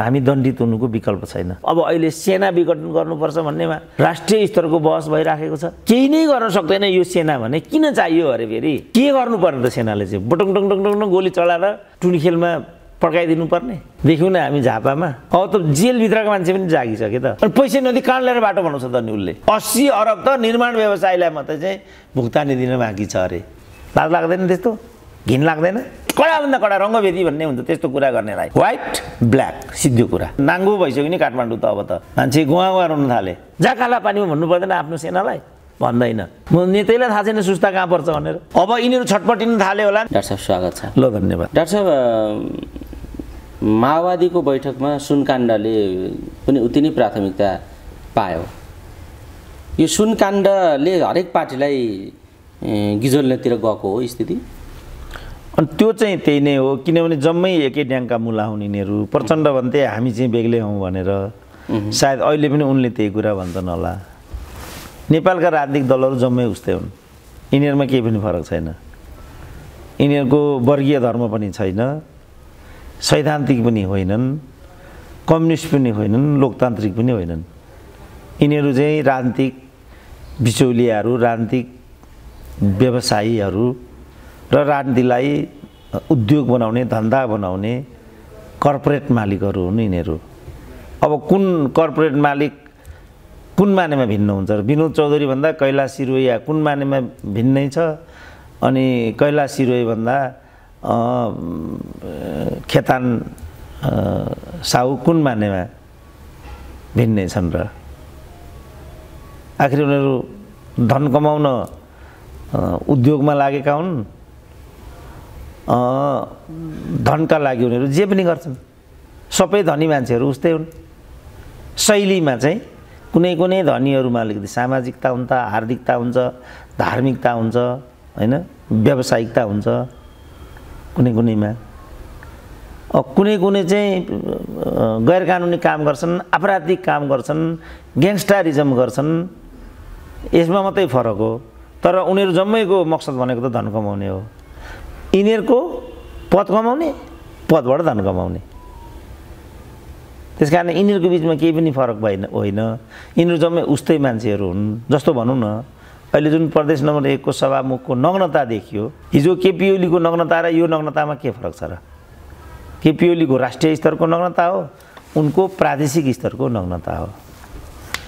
हामी दण्डित हुनुको विकल्प छैन अब अहिले सेना विघटन गर्नुपर्छ भन्नेमा राष्ट्रिय स्तरको बहस भइराखेको छ केही नै गर्न सक्दैन यो सेना भने किन चाहियो अरे फेरि के गर्नुपर्ने त सेनाले चाहिँ बटङ टङ टङ टङ गोली चलाएर टुनखेलमा पड्काइदिनु पर्ने देख्यौँ न हामी झापामा अब त जेलभित्रको मान्छे पनि जागिसके त अनि पैसा नदी कहाँ लिएर बाटो बनाउँछ त नि उसले अस्सी अरब त निर्माण व्यवसायलाई मात्रै चाहिँ भुक्तानी दिन बाँकी छ अरे लाग्दैन त्यस्तो घिन लाग्दैन कडाभन्दा कडा रङ्गभेदी भन्ने हुन्छ त्यस्तो कुरा गर्नेलाई व्हाइट ब्ल्याक सिद्धो कुरा नाङ्गो भइसक्यो नि काठमाडौँ त अब त मान्छे गुवा गुवा रुन थाले जहाँ काला पानीमा भन्नु पर्दैन आफ्नो सेनालाई भन्दैन म नेतैलाई थाहा छैन सुस्ता कहाँ पर्छ भनेर अब यिनीहरू छटपटिनु थाले होला डाक्टर साहब स्वागत छ ल धन्यवाद डाक्टर साहब माओवादीको बैठकमा सुनकाण्डले पनि उति नै प्राथमिकता पायो यो सुनकाण्डले हरेक पार्टीलाई गिजोल्नेतिर गएको हो स्थिति अनि त्यो चाहिँ त्यही नै हो किनभने जम्मै एकै ड्याङका मुला हुन् यिनीहरू प्रचण्ड भन्थे हामी चाहिँ बेग्लै हौँ भनेर सायद अहिले पनि उनले त्यही कुरा भन्दैन होला नेपालका राजनीतिक दलहरू जम्मै उस्तै हुन् यिनीहरूमा केही पनि फरक छैन यिनीहरूको वर्गीय धर्म पनि छैन सैद्धान्तिक पनि होइनन् कम्युनिस्ट पनि होइनन् लोकतान्त्रिक पनि होइनन् यिनीहरू चाहिँ राजनीतिक बिचौलियाहरू राजनीतिक व्यवसायीहरू र राजनीतिलाई उद्योग बनाउने धन्दा बनाउने कर्पोरेट मालिकहरू हुन् यिनीहरू अब कुन कर्पोरेट मालिक कुन मानेमा भिन्न हुन्छ र विनोद चौधरीभन्दा कैलाश सिरोया कुन मानेमा भिन्नै छ अनि कैलाश सिरोयभन्दा खेतान साहु कुन मानेमा भिन्नै छन् र आखिर उनीहरू धन कमाउन उद्योगमा लागेका हुन् धनका लागि उनीहरू जे पनि गर्छन् सबै धनी मान्छेहरू उस्तै हुन् शैलीमा चाहिँ कुनै कुनै धनीहरूमा अलिकति सामाजिकता हुन्छ हार्दिकता हुन्छ धार्मिकता हुन्छ होइन व्यावसायिकता हुन्छ कुनै कुनैमा कुनै कुनै चाहिँ गैर कानुनी काम गर्छन् आपराधिक काम गर्छन् ग्याङ्स्टारिजम गर्छन् यसमा मात्रै फरक हो तर उनीहरू जम्मैको मकसद भनेको त धन कमाउने हो यिनीहरूको पद कमाउने पदबाट धन कमाउने त्यस कारण यिनीहरूको बिचमा केही पनि फरक भएन होइन यिनीहरू जम्मै उस्तै मान्छेहरू हुन् जस्तो भनौँ न अहिले जुन प्रदेश नम्बर एकको सभामुखको नग्नता देखियो हिजो केपी ओलीको नग्नता र यो नग्नतामा के फरक छ र केपी ओलीको राष्ट्रिय स्तरको नग्नता हो उनको प्रादेशिक स्तरको नग्नता हो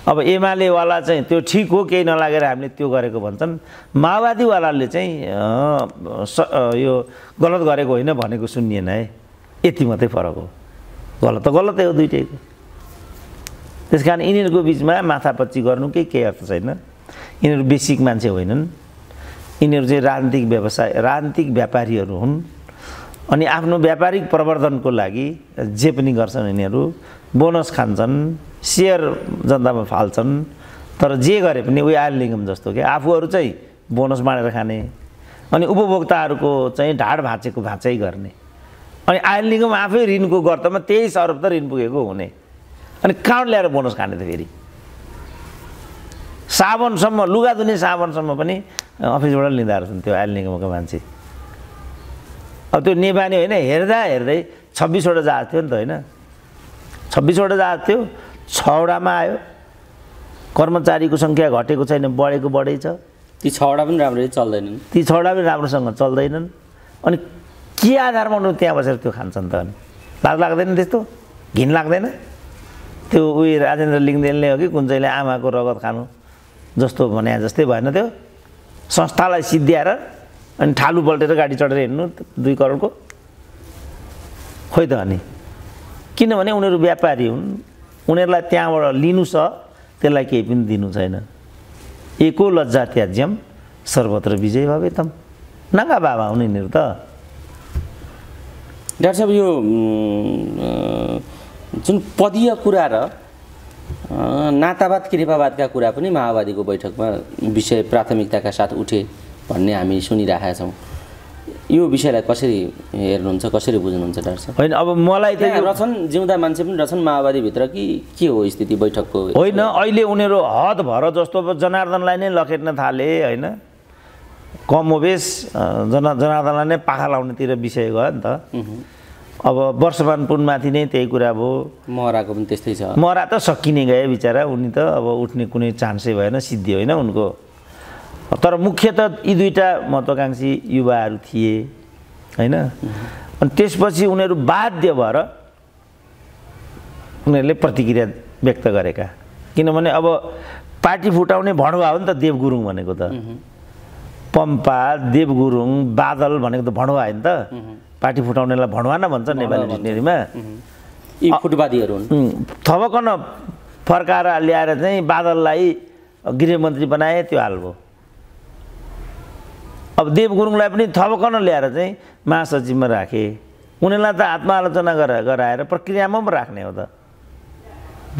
अब एमालेवाला चाहिँ त्यो ठिक हो केही नलागेर हामीले त्यो गरेको भन्छन् माओवादीवालाले चाहिँ यो गलत गरेको होइन भनेको सुनिएन है यति मात्रै फरक हो गलत त गलतै हो दुइटैको त्यस कारण यिनीहरूको बिचमा माथापच्ची गर्नुकै केही अर्थ छैन यिनीहरू बेसिक मान्छे होइनन् यिनीहरू चाहिँ राजनीतिक व्यवसाय राजनीतिक व्यापारीहरू हुन् अनि आफ्नो व्यापारिक प्रवर्धनको लागि जे पनि गर्छन् यिनीहरू बोनस खान्छन् सेयर जनतामा फाल्छन् तर जे गरे पनि उयो आयल निगम जस्तो कि आफूहरू चाहिँ बोनस बाँडेर खाने अनि उपभोक्ताहरूको चाहिँ ढाड भाँचेको भाँचै गर्ने अनि आयल निगम आफै ऋणको गर्दामा त्यही अरब त ऋण पुगेको हुने अनि कहाँ ल्याएर बोनस खाने त फेरि साबुनसम्म लुगा धुने साबुनसम्म पनि अफिसबाट लिँदा रहेछन् त्यो आयल निगमको मान्छे अब त्यो नेपाली होइन हेर्दा हेर्दै छब्बिसवटा जहाज थियो नि त होइन छब्बिसवटा जहाज थियो छवटामा आयो कर्मचारीको सङ्ख्या घटेको छैन बढेको बढै छ ती छवटा पनि राम्ररी चल्दैनन् ती छवटा पनि राम्रोसँग चल्दैनन् अनि के आधारमा उनीहरू त्यहाँ बसेर त्यो खान्छन् त अनि लाज लाग्दैन त्यस्तो घिन लाग्दैन त्यो उयो राजेन्द्र लिङ्गदेनले हो कि कुन चाहिँले आमाको रगत खानु जस्तो भने जस्तै भएन त्यो संस्थालाई सिद्ध्याएर अनि ठालु पल्टेर गाडी चढेर हिँड्नु दुई करोडको खोइ त अनि किनभने उनीहरू व्यापारी हुन् उनीहरूलाई त्यहाँबाट लिनु छ त्यसलाई केही पनि दिनु छैन एको लज्जा त्याज्यम सर्वत्र विजय भवेतम नाङ्गा बाबा हुन् यिनीहरू त डाक्टर साहब यो जुन पदीय कुरा र नातावाद कृपावादका कुरा पनि माओवादीको बैठकमा विषय प्राथमिकताका साथ उठे भन्ने हामी सुनिराखेका छौँ यो विषयलाई कसरी हेर्नुहुन्छ कसरी बुझ्नुहुन्छ डाक्टर सर होइन अब मलाई त रहेछन् जिउँदा मान्छे पनि रहेछन् माओवादीभित्र कि के हो स्थिति बैठकको होइन अहिले उनीहरू हद भर जस्तो जनार्दनलाई नै लखेट्न थाले होइन कमोबेस जना जनार्दनलाई नै पाखा लाउनेतिर विषय गयो नि त अब वर्षमान पुनमाथि नै त्यही कुरा भयो मराको पनि त्यस्तै छ मरा त सकिने गए बिचरा उनी त अब उठ्ने कुनै चान्सै भएन सिद्धि होइन उनको तर मुख्य त यी दुईवटा महत्त्वाकाङ्क्षी युवाहरू थिए होइन अनि त्यसपछि उनीहरू बाध्य भएर उनीहरूले प्रतिक्रिया व्यक्त गरेका किनभने अब पार्टी फुटाउने भणुवा हो नि त देव गुरुङ भनेको त पम्पा देव गुरुङ बादल भनेको त भणुवा होइन त पार्टी फुटाउनेलाई भणुवा न भन्छ नेपाली डिक्सनेरीमा यी फुटवादीहरू हुन् थपकन फर्काएर ल्याएर चाहिँ बादललाई गृहमन्त्री बनाए त्यो हाल भयो अब देव गुरुङलाई पनि थपकन ल्याएर चाहिँ महासचिवमा राखेँ उनीहरूलाई त आत्मालोचना गरेर गराएर प्रक्रियामा पो राख्ने हो त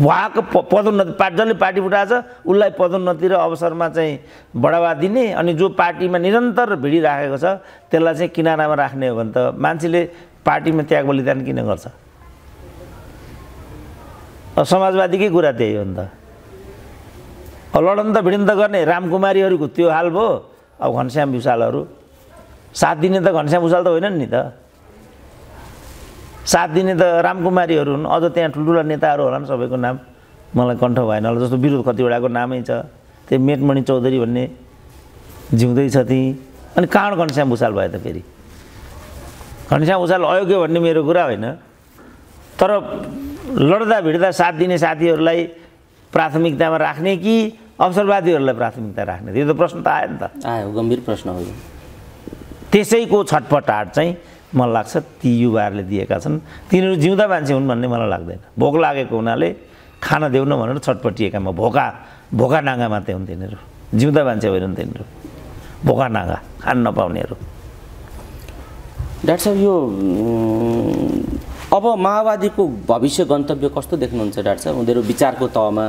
उहाँको प पदोन्नति पार्टी जसले पार्टी फुटाएछ उसलाई पदोन्नति र अवसरमा चाहिँ बढावा दिने अनि जो पार्टीमा निरन्तर भिडिराखेको छ त्यसलाई चाहिँ किनारामा राख्ने हो भने त मान्छेले पार्टीमा त्याग बलिदान किन गर्छ समाजवादीकै कुरा त्यही हो नि त लडन त भिडन्त गर्ने रामकुमारीहरूको त्यो हाल भयो अब घनश्याम भुषालहरू साथ दिने त घनश्याम भुषाल त होइनन् नि त साथ दिने त रामकुमारीहरू हुन् अझ त्यहाँ ठुल्ठुला नेताहरू होला नि सबैको नाम मलाई कण्ठ भएन होला जस्तो विरोध कतिवटाको नामै छ त्यही मेटमणि चौधरी भन्ने जिउँदैछ त्यहीँ अनि कहाँ घनश्याम भुषाल भयो त फेरि घनश्याम भुषाल अयोग्य भन्ने मेरो कुरा होइन तर लड्दा भिड्दा साथ दिने साथीहरूलाई प्राथमिकतामा राख्ने कि अवसरवादीहरूलाई प्राथमिकता राख्ने यो त प्रश्न त आयो नि त आयो गम्भीर प्रश्न हो त्यसैको छटपटाट चाहिँ मलाई लाग्छ ती युवाहरूले दिएका छन् तिनीहरू जिउँदा मान्छे हुन् भन्ने मलाई लाग्दैन भोक लागेको हुनाले खान देऊ न भनेर छटपटिएकामा भोका भोका नाङ्गा मात्रै हुन् तिनीहरू जिउँदा मान्छे होइनन् तिनीहरू भोका नाङ्गा खान नपाउनेहरू डाक्टर साहब यो अब माओवादीको भविष्य गन्तव्य कस्तो देख्नुहुन्छ डाक्टर साहब उनीहरू विचारको तहमा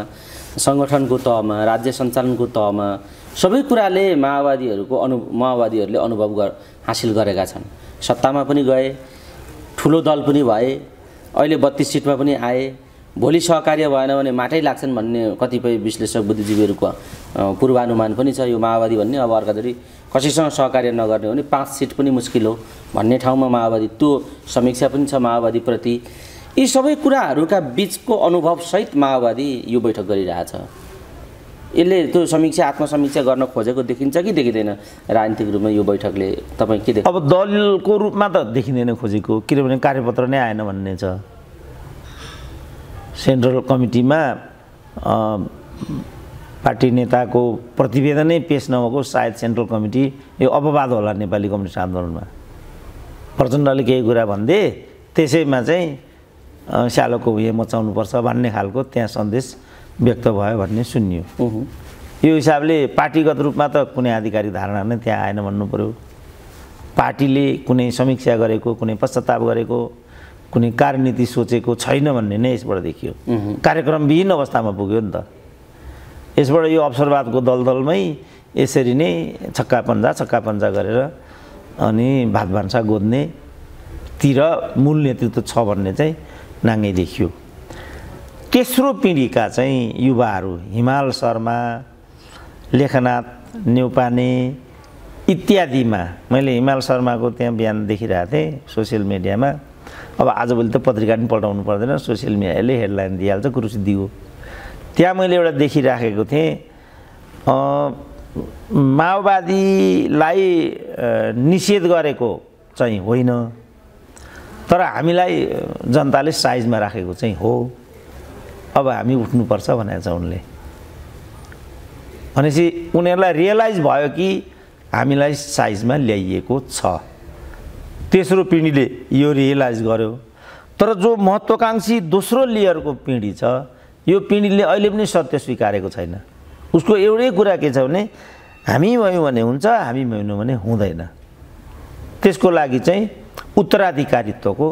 सङ्गठनको तहमा राज्य सञ्चालनको तहमा सबै कुराले माओवादीहरूको अनु माओवादीहरूले अनुभव गर हासिल गरेका छन् सत्तामा पनि गए ठुलो दल पनि भए अहिले बत्तिस सिटमा पनि आए भोलि सहकार्य भएन भने माटै लाग्छन् भन्ने कतिपय विश्लेषक बुद्धिजीवीहरूको पूर्वानुमान पनि छ यो माओवादी भन्ने अब अर्काचोटि कसैसँग सहकार्य नगर्ने हो भने पाँच सिट पनि मुस्किल हो भन्ने ठाउँमा माओवादी त्यो समीक्षा पनि छ माओवादीप्रति यी सबै कुराहरूका बिचको अनुभवसहित माओवादी यो बैठक गरिरहेछ यसले त्यो समीक्षा आत्मसमीक्षा गर्न खोजेको देखिन्छ कि देखिँदैन राजनीतिक रूपमा यो बैठकले तपाईँ के देख अब दलको रूपमा त देखिँदैन खोजेको किनभने कार्यपत्र नै आएन भन्ने छ सेन्ट्रल कमिटीमा पार्टी नेताको प्रतिवेदनै पेस नभएको सायद सेन्ट्रल कमिटी यो अपवाद होला नेपाली कम्युनिस्ट आन्दोलनमा प्रचण्डले केही कुरा भनिदिए त्यसैमा चाहिँ स्यालोको उयो मचाउनुपर्छ भन्ने खालको त्यहाँ सन्देश व्यक्त भयो भन्ने सुनियो यो हिसाबले पार्टीगत रूपमा त कुनै आधिकारिक धारणा नै त्यहाँ आएन भन्नु पऱ्यो पार्टीले कुनै समीक्षा गरेको कुनै पश्चाताप गरेको कुनै कार्यनीति सोचेको छैन भन्ने नै यसबाट देखियो कार्यक्रमविहीन अवस्थामा पुग्यो नि त यसबाट यो अवसरवादको दलदलमै यसरी नै छक्का पन्जा छक्का पन्जा गरेर अनि भात भान्सा गोद्नेतिर मूल नेतृत्व छ भन्ने चाहिँ नाङ्गै देखियो तेस्रो पिँढीका चाहिँ युवाहरू हिमाल शर्मा लेखनाथ न्युपाने इत्यादिमा मैले हिमाल शर्माको त्यहाँ बिहान देखिरहेको थिएँ सोसियल मिडियामा अब आजभोलि त पत्रिका पनि पल्टाउनु पर्दैन सोसियल मिडियाले हेडलाइन दिइहाल्छ कुरुसी दियो त्यहाँ मैले एउटा देखिराखेको थिएँ माओवादीलाई निषेध गरेको चाहिँ होइन तर हामीलाई जनताले साइजमा राखेको चाहिँ हो अब हामी उठ्नुपर्छ भनेको छ उनले भनेपछि उनीहरूलाई रियलाइज भयो कि हामीलाई साइजमा ल्याइएको छ तेस्रो पिँढीले यो रियलाइज गर्यो तर जो महत्त्वाकाङ्क्षी दोस्रो लेयरको पिँढी छ यो पिँढीले अहिले पनि सत्य स्वीकारेको छैन उसको एउटै कुरा के छ भने हामी भयौँ भने हुन्छ हामी भयौँ भने हुँदैन त्यसको लागि चाहिँ उत्तराधिकारित्वको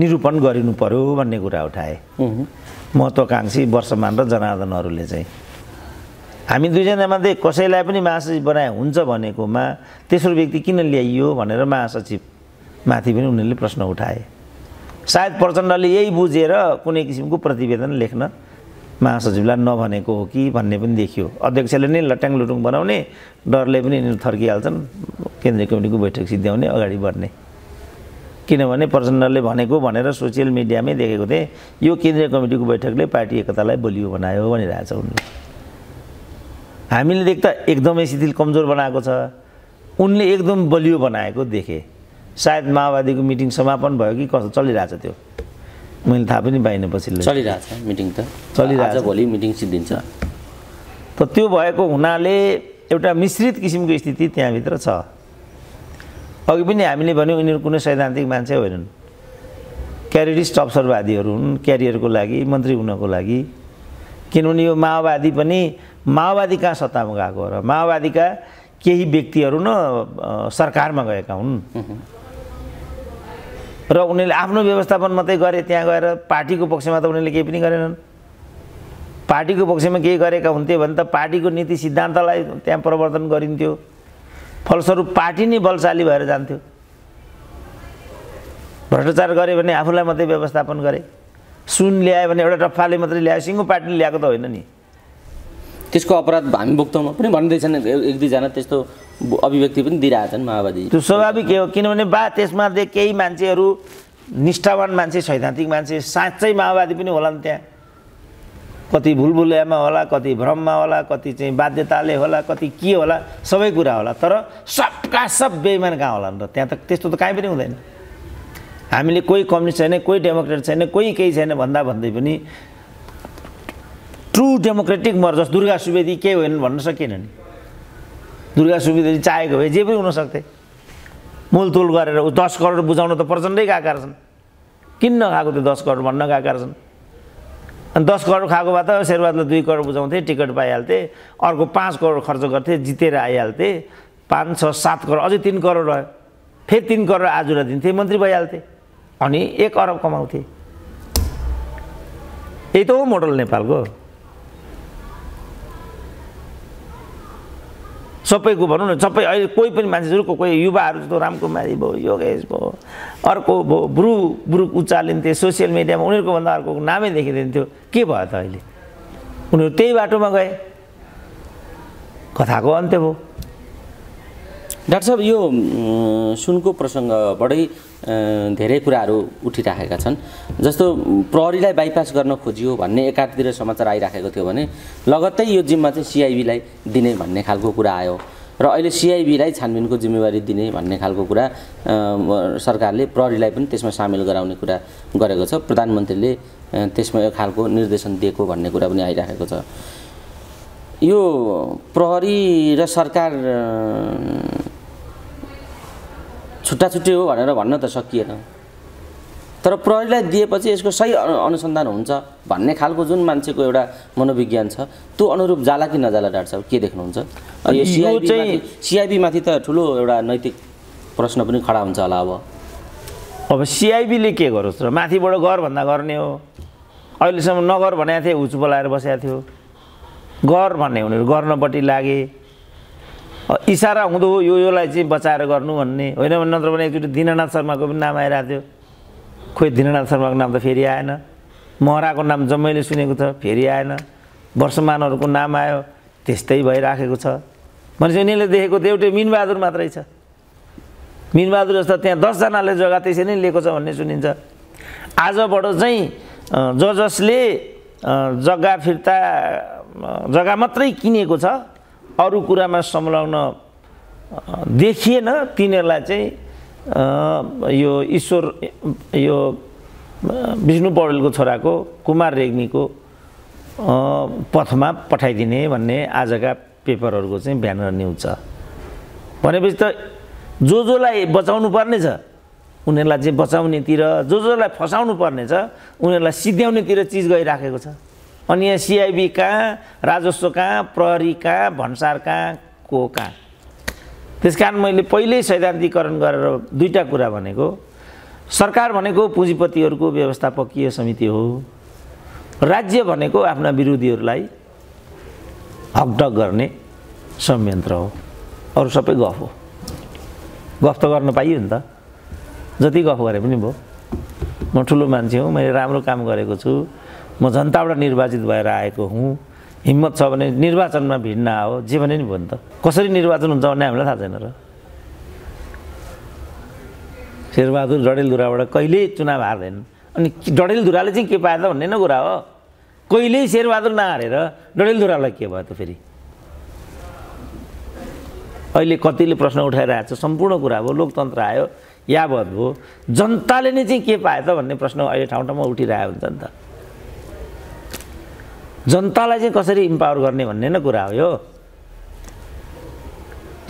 निरूपण गरिनु पर्यो भन्ने कुरा उठाए महत्त्वकाङ्क्षी वर्षमान र जनार्दनहरूले चाहिँ हामी दुईजनामध्ये कसैलाई पनि महासचिव बनाए हुन्छ भनेकोमा तेस्रो व्यक्ति किन ल्याइयो भनेर महासचिव माथि पनि उनीहरूले प्रश्न उठाए सायद प्रचण्डले यही बुझेर कुनै किसिमको प्रतिवेदन लेख्न महासचिवलाई नभनेको हो कि भन्ने पनि देखियो अध्यक्षले नै लट्याङ लुटुङ बनाउने डरले पनि थर्किहाल्छन् केन्द्रीय कमिटीको बैठक सिद्ध्याउने अगाडि बढ्ने किनभने प्रचण्डले भनेको भनेर सोसियल मिडियामै देखेको थिएँ यो केन्द्रीय कमिटीको बैठकले पार्टी एकतालाई बलियो बनायो भनिरहेछ उनले हामीले देख्दा एकदमै शिथिल कमजोर बनाएको छ उनले एकदम बलियो बनाएको देखेँ सायद माओवादीको मिटिङ समापन भयो कि कस्तो चलिरहेछ त्यो मैले थाहा पनि पाइनँ पछि मिटिङ त भोलि मिटिङ सिद्धिन्छ त त्यो भएको हुनाले एउटा मिश्रित किसिमको स्थिति त्यहाँभित्र छ अघि पनि हामीले भन्यौँ उनीहरू कुनै सैद्धान्तिक मान्छे होइनन् क्यारियरिस्ट अवसरवादीहरू हुन् क्यारियरको लागि मन्त्री हुनको लागि किनभने यो माओवादी पनि माओवादी कहाँ सत्तामा गएको र माओवादीका केही व्यक्तिहरू न सरकारमा गएका हुन् र उनीहरूले आफ्नो व्यवस्थापन मात्रै गरे त्यहाँ गएर पार्टीको पक्षमा त उनीहरूले केही पनि गरेनन् पार्टीको पक्षमा केही गरेका हुन्थ्यो भने त पार्टीको नीति सिद्धान्तलाई त्यहाँ प्रवर्तन गरिन्थ्यो फलस्वरूप पार्टी नै बलशाली भएर जान्थ्यो भ्रष्टाचार गऱ्यो भने आफूलाई मात्रै व्यवस्थापन गरे सुन ल्यायो भने एउटा टप्फाले मात्रै ल्यायो सिङ्गो पार्टीले ल्याएको त होइन नि त्यसको अपराध हामी भुक्तमा पनि भन्दैछन् एक दुईजना त्यस्तो अभिव्यक्ति पनि दिइरहेछन् माओवादी त्यो स्वाभाविक हो किनभने बा त्यसमध्ये केही मान्छेहरू निष्ठावान मान्छे सैद्धान्तिक मान्छे साँच्चै माओवादी पनि होला नि त्यहाँ कति भुलभुलयामा होला कति भ्रममा होला कति चाहिँ बाध्यताले होला कति के होला सबै कुरा होला तर सबका सब बेइमान कहाँ होला नि त त्यहाँ त त्यस्तो त काहीँ पनि हुँदैन हामीले कोही कम्युनिस्ट छैन कोही डेमोक्रेट छैन कोही केही छैन भन्दा भन्दै पनि true democratic mergers Durga Subedi के होइन भन्न सकिएन नि दुर्गा सुवेदी चाहेको भए जे पनि हुनसक्थे मोलतोल गरेर दस करोड बुझाउन त प्रचण्डै गएका रहेछन् किन नखाएको त्यो दस करोड भन्न गएका रहेछन् अनि दस करोड खाएको भए त शेरबहादुरलाई दुई करोड बुझाउँथे टिकट पाइहाल्थे अर्को पाँच करोड खर्च गर्थे जितेर आइहाल्थे पाँच छ सात करोड अझै तिन करोड रह्यो फेरि तिन करोड र दिन्थे मन्त्री भइहाल्थे अनि एक अरब कमाउँथे यही त हो मोडल नेपालको सबैको भनौँ न सबै अहिले कोही पनि मान्छेहरूको कोही युवाहरू जस्तो रामकुमारी भयो योगेश भयो अर्को भयो ब्रु ब्रुक उचालिन्थे सोसियल मिडियामा उनीहरूको भन्दा अर्को नामै देखिदिन्थ्यो के भयो त अहिले उनीहरू त्यही बाटोमा गए कथाको अन्त्य भयो डाक्टर साहब यो सुनको प्रसङ्गबाटै धेरै कुराहरू उठिराखेका छन् जस्तो प्रहरीलाई बाइपास गर्न खोजियो भन्ने एकातिर समाचार आइराखेको थियो भने लगत्तै यो जिम्मा चाहिँ सिआइबीलाई दिने भन्ने खालको कुरा आयो र अहिले सिआइबीलाई छानबिनको जिम्मेवारी दिने भन्ने खालको कुरा सरकारले प्रहरीलाई पनि त्यसमा सामेल गराउने कुरा गरेको छ प्रधानमन्त्रीले त्यसमा यो खालको निर्देशन दिएको भन्ने कुरा पनि आइराखेको छ यो प्रहरी र सरकार छुट्टा छुट्टी हो भनेर भन्न त सकिएन तर प्रहरीलाई दिएपछि यसको सही अनुसन्धान हुन्छ भन्ने खालको जुन मान्छेको एउटा मनोविज्ञान छ त्यो अनुरूप जाला कि नजाला डाट्छ साहब के देख्नुहुन्छ यो चाहिँ सिआइबीमाथि त ठुलो एउटा नैतिक प्रश्न पनि खडा हुन्छ होला अब अब सिआइबीले के गरोस् र माथिबाट गर भन्दा गर्ने हो अहिलेसम्म नगर भनेको थिएँ हुचु बोलाएर बसेको थियो गर भन्ने उनीहरू गर्नपट्टि लागे इसारा हुँदो हो यो योलाई चाहिँ बचाएर गर्नु भन्ने होइन भने नत्र भने एकचोटि दिननाथ शर्माको पनि नाम आइरहेको थियो खोइ दिननाथ शर्माको नाम त फेरि आएन महराको नाम जम्मैले सुनेको छ फेरि आएन वर्षमानहरूको नाम आयो त्यस्तै भइराखेको छ भनेपछि उनीहरूले देखेको त एउटै मिनबहादुर मात्रै छ मिनबहादुर जस्तो त्यहाँ दसजनाले जग्गा त्यसरी नै लिएको छ भन्ने सुनिन्छ आजबाट चाहिँ ज जसले जग्गा फिर्ता जग्गा मात्रै किनेको छ अरू कुरामा संलग्न देखिएन तिनीहरूलाई चाहिँ यो ईश्वर यो विष्णु पौडेलको छोराको कुमार रेग्मीको पथमा पठाइदिने भन्ने आजका पेपरहरूको चाहिँ ब्यानर न्युज छ भनेपछि त जो जोलाई बचाउनु पर्ने छ उनीहरूलाई चाहिँ बचाउनेतिर जो जोलाई फसाउनु पर्ने छ उनीहरूलाई सिद्ध्याउनेतिर चिज गइराखेको छ अनि यहाँ सिआइबी कहाँ राजस्व कहाँ प्रहरी कहाँ भन्सार कहाँ को कहाँ त्यस कारण मैले पहिल्यै सैद्धान्तिकरण गरेर दुईवटा कुरा भनेको सरकार भनेको पुँजीपतिहरूको व्यवस्थापकीय समिति हो राज्य भनेको आफ्ना विरोधीहरूलाई हकढक गर्ने संयन्त्र हो अरू सबै गफ हो गफ त गर्न पाइयो नि त जति गफ गरे पनि भयो म ठुलो मान्छे हो मैले राम्रो काम गरेको छु म जनताबाट निर्वाचित भएर आएको हुँ हिम्मत छ भने निर्वाचनमा भिन्न आओ जे भने नि भयो नि त कसरी निर्वाचन हुन्छ भन्ने हामीलाई थाहा छैन र शेरबहादुर डडेलधुराबाट कहिल्यै चुनाव हार्दैन अनि डडेलधुराले चाहिँ के पाए त भन्ने नै कुरा हो कहिल्यै शेरबहादुर नहारेर डडेलधुरालाई के भयो त फेरि अहिले कतिले प्रश्न उठाइरहेको छ सम्पूर्ण कुरा भयो लोकतन्त्र आयो यावत भयो जनताले नै चाहिँ के पाए त भन्ने प्रश्न अहिले ठाउँ ठाउँमा उठिरहेको हुन्छ नि त जनतालाई चाहिँ कसरी इम्पावर गर्ने भन्ने नै कुरा हो यो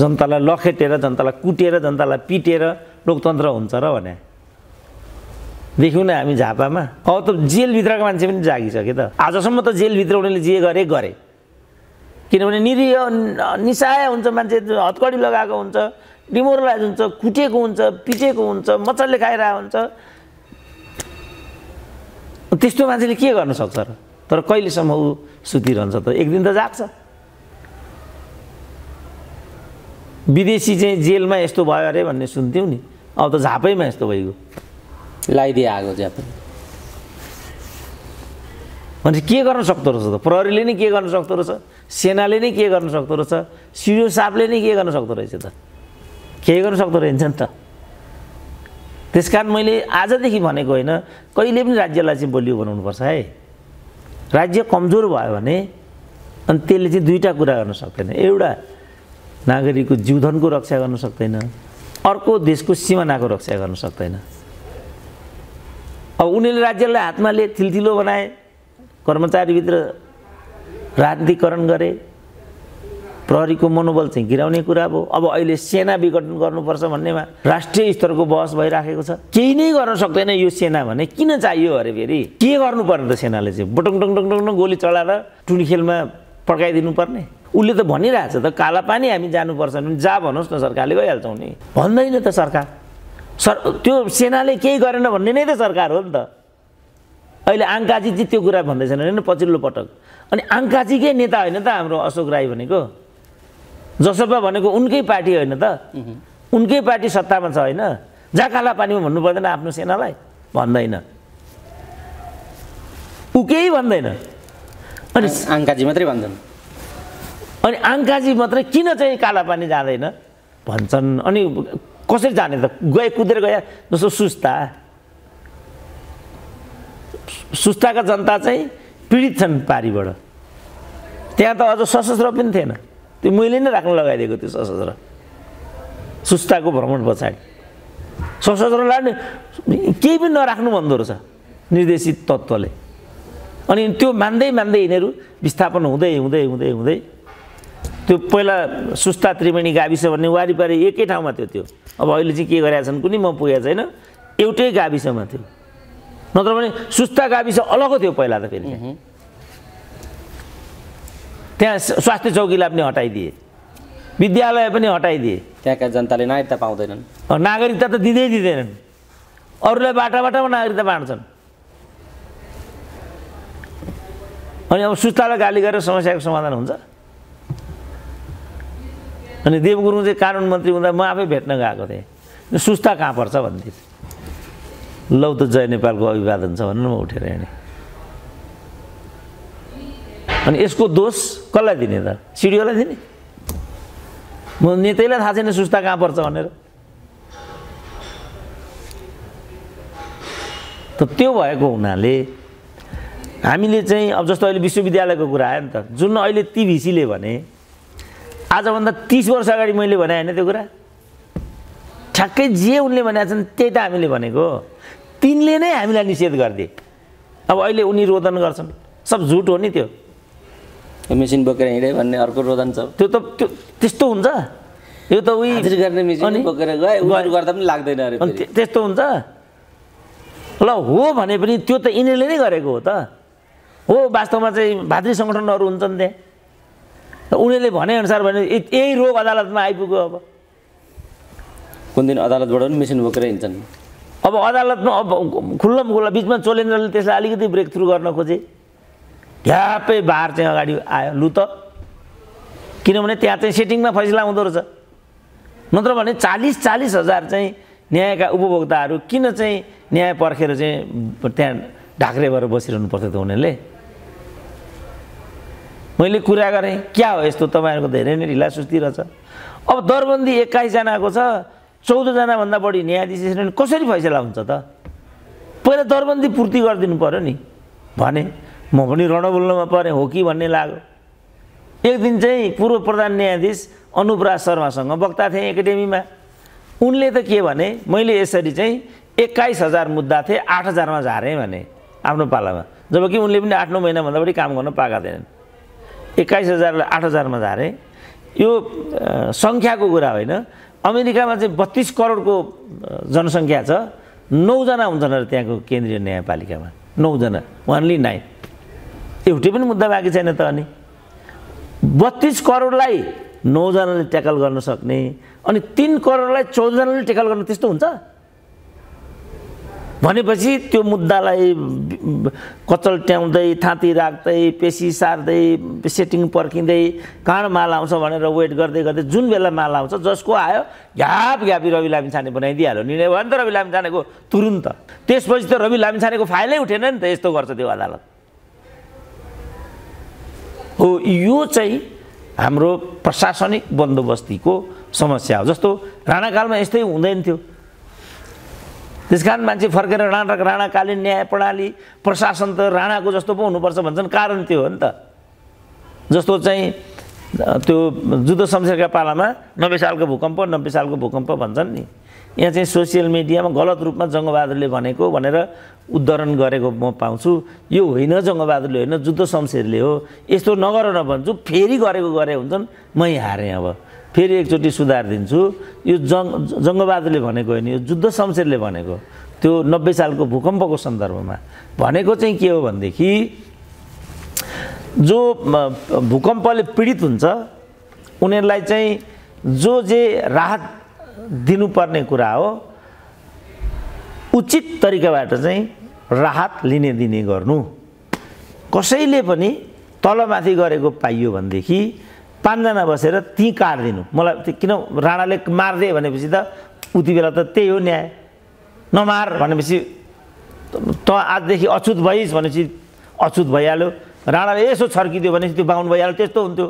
जनतालाई लखेटेर जनतालाई कुटेर जनतालाई पिटेर लोकतन्त्र हुन्छ र भने देख्यौँ न हामी झापामा अब त जेलभित्रको मान्छे पनि जागिसक्यो त आजसम्म त जेलभित्र उनीहरूले जे गरे गरे किनभने निरीह निसाय हुन्छ मान्छे हत्कडी लगाएको हुन्छ डिमोरलाइज हुन्छ कुटेको हुन्छ पिटेको हुन्छ मच्छरले खाइरहेको हुन्छ त्यस्तो मान्छेले के गर्न सक्छ र तर कहिलेसम्म ऊ सुतिरहन्छ त एक दिन त जाग्छ विदेशी चाहिँ जेलमा यस्तो भयो अरे भन्ने सुन्थ्यौँ नि अब त झापैमा यस्तो भइगयो लगाइदिए आगो झापै भने के गर्न सक्दो रहेछ त प्रहरीले नै के गर्न सक्दो रहेछ सेनाले नै के गर्न सक्दो रहेछ सिडियो साहबले नै के गर्न सक्दो रहेछ त केही गर्न सक्दो रहेछ नि त त्यस कारण मैले आजदेखि भनेको होइन कहिले पनि राज्यलाई चाहिँ बलियो बनाउनुपर्छ है राज्य कमजोर भयो भने अनि त्यसले चाहिँ दुईवटा कुरा गर्न सक्दैन एउटा नागरिकको जीवधनको रक्षा गर्न सक्दैन अर्को देशको सिमानाको रक्षा गर्न सक्दैन अब उनीहरूले राज्यलाई हातमा लिए थिल्थिलो बनाए कर्मचारीभित्र राजनीतिकरण गरे प्रहरीको मनोबल चाहिँ गिराउने कुरा भयो अब अहिले सेना विघटन गर्नुपर्छ भन्नेमा राष्ट्रिय स्तरको बहस भइराखेको छ केही नै गर्न सक्दैन यो सेना भने किन चाहियो अरे फेरि के गर्नु पर्ने त सेनाले चाहिँ बटङ टङ टङ टङ गोली चढाएर टुनी खेलमा पड्काइदिनु पर्ने उसले त भनिरहेछ त काला पानी हामी जानुपर्छ भने जा भन्नुहोस् न सरकारले गइहाल्छौँ नि भन्दैन त सरकार सर त्यो सेनाले केही गरेन भन्ने नै त सरकार हो नि त अहिले आङ्काजी चाहिँ त्यो कुरा भन्दैछन् होइन पछिल्लो पटक अनि आङ्काजीकै नेता होइन त हाम्रो अशोक राई भनेको जसपा भनेको उनकै पार्टी होइन त उनकै पार्टी सत्तामा छ होइन जहाँ काला पानीमा भन्नु पर्दैन आफ्नो सेनालाई भन्दैन ऊ केही भन्दैन अनि आङ्काजी मात्रै भन्छन् अनि आङ्काजी मात्रै किन चाहिँ काला पानी जाँदैन भन्छन् अनि कसरी जाने त गए कुदेर गए जस्तो सुस्ता सुस्ताका जनता चाहिँ पीडित छन् पारीबाट त्यहाँ त अझ सशस्त्र पनि थिएन त्यो मैले नै राख्न लगाइदिएको त्यो सशस्त्र सुस्ताको भ्रमण पछाडि सशस्त्र लाने केही पनि नराख्नु भन्दो रहेछ निर्देशित तत्त्वले अनि त्यो मान्दै मान्दै यिनीहरू विस्थापन हुँदै हुँदै हुँदै हुँदै त्यो पहिला सुस्ता त्रिवेणी गाविस भन्ने वारिपारि एकै ठाउँमा थियो त्यो अब अहिले चाहिँ के गरेका छन् कुनै म पुगेको छैन एउटै गाविसमा थियो नत्र भने सुस्ता गाविस अलग थियो पहिला त फेरि त्यहाँ स्वास्थ्य चौकीलाई पनि हटाइदिए विद्यालय पनि हटाइदिए त्यहाँका जनताले नागरिकता पाउँदैनन् नागरिकता त दिँदै दिँदैनन् अरूलाई बाटा बाटामा नागरिकता बाँड्छन् अनि अब सुस्तालाई गाली गरेर समस्याको समाधान हुन्छ अनि देवगुरुङ चाहिँ कानुन मन्त्री हुँदा म आफै भेट्न गएको थिएँ सुस्ता कहाँ पर्छ भन्थे लौ त जय नेपालको अभिवादन छ भनेर म उठेर हिँडेँ अनि यसको दोष कसलाई दिने त सिडिओलाई दिने म नेतैलाई थाहा छैन सुस्ता कहाँ पर्छ भनेर त त्यो भएको हुनाले हामीले चाहिँ अब जस्तो अहिले विश्वविद्यालयको कुरा आयो नि त जुन अहिले ती भने आजभन्दा तिस वर्ष अगाडि मैले भने होइन त्यो कुरा ठ्याक्कै जे उनले भनेका छन् त्यही त हामीले भनेको तिनले नै हामीलाई निषेध गरिदिए अब अहिले उनी रोदन गर्छन् सब झुट हो नि त्यो मेसिन बोकेर हिँडे भन्ने अर्को रोदन छ त्यो त त्यो त्यस्तो हुन्छ यो त उयो गर्ने मेसिन बोकेर गए गर्दा पनि लाग्दैन अरे त्यस्तो हुन्छ ल हो भने पनि त्यो त यिनीहरूले नै गरेको हो त हो वास्तवमा चाहिँ भातृ सङ्गठनहरू हुन्छन् त्यहाँ उनीहरूले भनेअनुसार भने यही रोग अदालतमा आइपुग्यो अब कुन दिन अदालतबाट पनि मेसिन बोकेर हिँड्छन् अब अदालतमा अब खुल्ला खुल्ला बिचमा चोलेन्द्रले त्यसलाई अलिकति ब्रेक थ्रु गर्न खोजे ढ्यापै बार चाहिँ अगाडि आयो लु त किनभने त्यहाँ चाहिँ सेटिङमा फैसला हुँदो रहेछ नत्र भने चालिस चालिस हजार चाहिँ न्यायका उपभोक्ताहरू किन चाहिँ न्याय पर्खेर चाहिँ त्यहाँ ढाक्रे भएर बसिरहनु पर्थ्यो त उनीहरूले मैले कुरा गरेँ क्या हो यस्तो तपाईँहरूको धेरै नै ढिला सुस्ती रहेछ अब दरबन्दी एक्काइसजनाको छ चौधजनाभन्दा बढी न्यायाधीश कसरी फैसला हुन्छ त पहिला दरबन्दी पूर्ति गरिदिनु पऱ्यो नि भने म पनि बोल्नमा परेँ हो कि भन्ने लाग्यो एक दिन चाहिँ पूर्व प्रधान न्यायाधीश अनुपराज शर्मासँग वक्ता थिएँ एकाडेमीमा उनले त के भने मैले यसरी चाहिँ एक्काइस हजार मुद्दा थिएँ आठ हजारमा झारेँ भने आफ्नो पालामा जबकि उनले पनि आठ नौ महिनाभन्दा बढी काम गर्न पाएका थिएनन् एक्काइस हजारलाई आठ हजारमा झारेँ यो सङ्ख्याको कुरा होइन अमेरिकामा चाहिँ बत्तिस करोडको जनसङ्ख्या छ नौजना हुन्छन् अरे त्यहाँको केन्द्रीय न्यायपालिकामा नौजना वानली नाइन एउटै पनि मुद्दा बाँकी छैन त अनि बत्तिस करोडलाई नौजनाले ट्याकल गर्न सक्ने अनि तिन करोडलाई चौधजनाले ट्याकल गर्न त्यस्तो हुन्छ भनेपछि त्यो मुद्दालाई कचल ट्याउँदै थाँती राख्दै पेसी सार्दै सेटिङ पर्खिँदै कहाँ माल आउँछ भनेर वेट गर्दै गर्दै जुन बेला माल आउँछ जसको आयो घ्याप घ्यापी रवि लामिछाने छाने बनाइदिइहाल्यो निर्णय भयो नि त रवि लामी छानेको तुरुन्त त्यसपछि त रवि लामिछानेको फाइलै उठेन नि त यस्तो गर्छ त्यो अदालत हो यो चाहिँ हाम्रो प्रशासनिक बन्दोबस्तीको समस्या हो जस्तो राणाकालमा यस्तै हुँदैन थियो त्यस कारण मान्छे फर्केर राणा राणाकालीन न्याय प्रणाली प्रशासन त राणाको जस्तो पो हुनुपर्छ भन्छन् कारण त्यो हो नि त जस्तो चाहिँ त्यो जुद्ध शमशेरका पालामा नब्बे सालको भूकम्प नब्बे सालको भूकम्प भन्छन् नि यहाँ चाहिँ सोसियल मिडियामा गलत रूपमा जङ्गबहादुरले भनेको भनेर उद्धरण गरेको म पाउँछु यो होइन जङ्गबहादुरले होइन जुद्ध शमशेरले हो यस्तो नगर न भन्छु फेरि गरेको गरे हुन्छन् मै हारेँ अब फेरि एकचोटि सुधार दिन्छु यो जङ जङ्गबहादुरले भनेको होइन यो जुद्ध शमशेरले भनेको त्यो नब्बे सालको भूकम्पको सन्दर्भमा भनेको चाहिँ के हो भनेदेखि जो भूकम्पले पीडित हुन्छ उनीहरूलाई चाहिँ जो जे राहत दिनुपर्ने कुरा हो उचित तरिकाबाट चाहिँ राहत लिने दिने गर्नु कसैले पनि तलमाथि गरेको पाइयो भनेदेखि पाँचजना बसेर ती काटिदिनु मलाई किन राणाले मारिदिए भनेपछि त उति बेला त त्यही हो न्याय नमार भनेपछि त आजदेखि अछुत भइस् भनेपछि अछुत भइहाल्यो राणाले यसो छर्किदियो भनेपछि त्यो बाहुन भइहाल्यो त्यस्तो हुन्थ्यो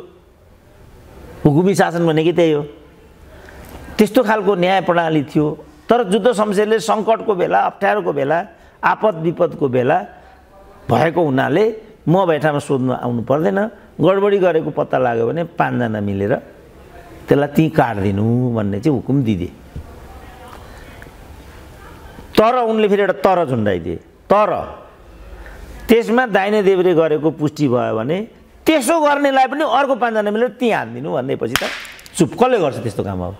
हुकुमी शासन भनेकै त्यही हो त्यस्तो खालको न्याय प्रणाली थियो तर जुद्ध शमशेरले सङ्कटको बेला अप्ठ्यारोको बेला आपद विपदको बेला भएको हुनाले म भेटामा सोध्नु आउनु पर्दैन गडबडी गरेको पत्ता लाग्यो भने पाँचजना मिलेर त्यसलाई ती काटिदिनु भन्ने चाहिँ हुकुम दिदिए तर उनले फेरि एउटा तर झुन्डाइदिए तर त्यसमा दाहिने देब्रे गरेको पुष्टि भयो भने त्यसो गर्नेलाई पनि अर्को पाँचजना मिलेर ती हानिदिनु भनेपछि त चुप कसले गर्छ त्यस्तो काम अब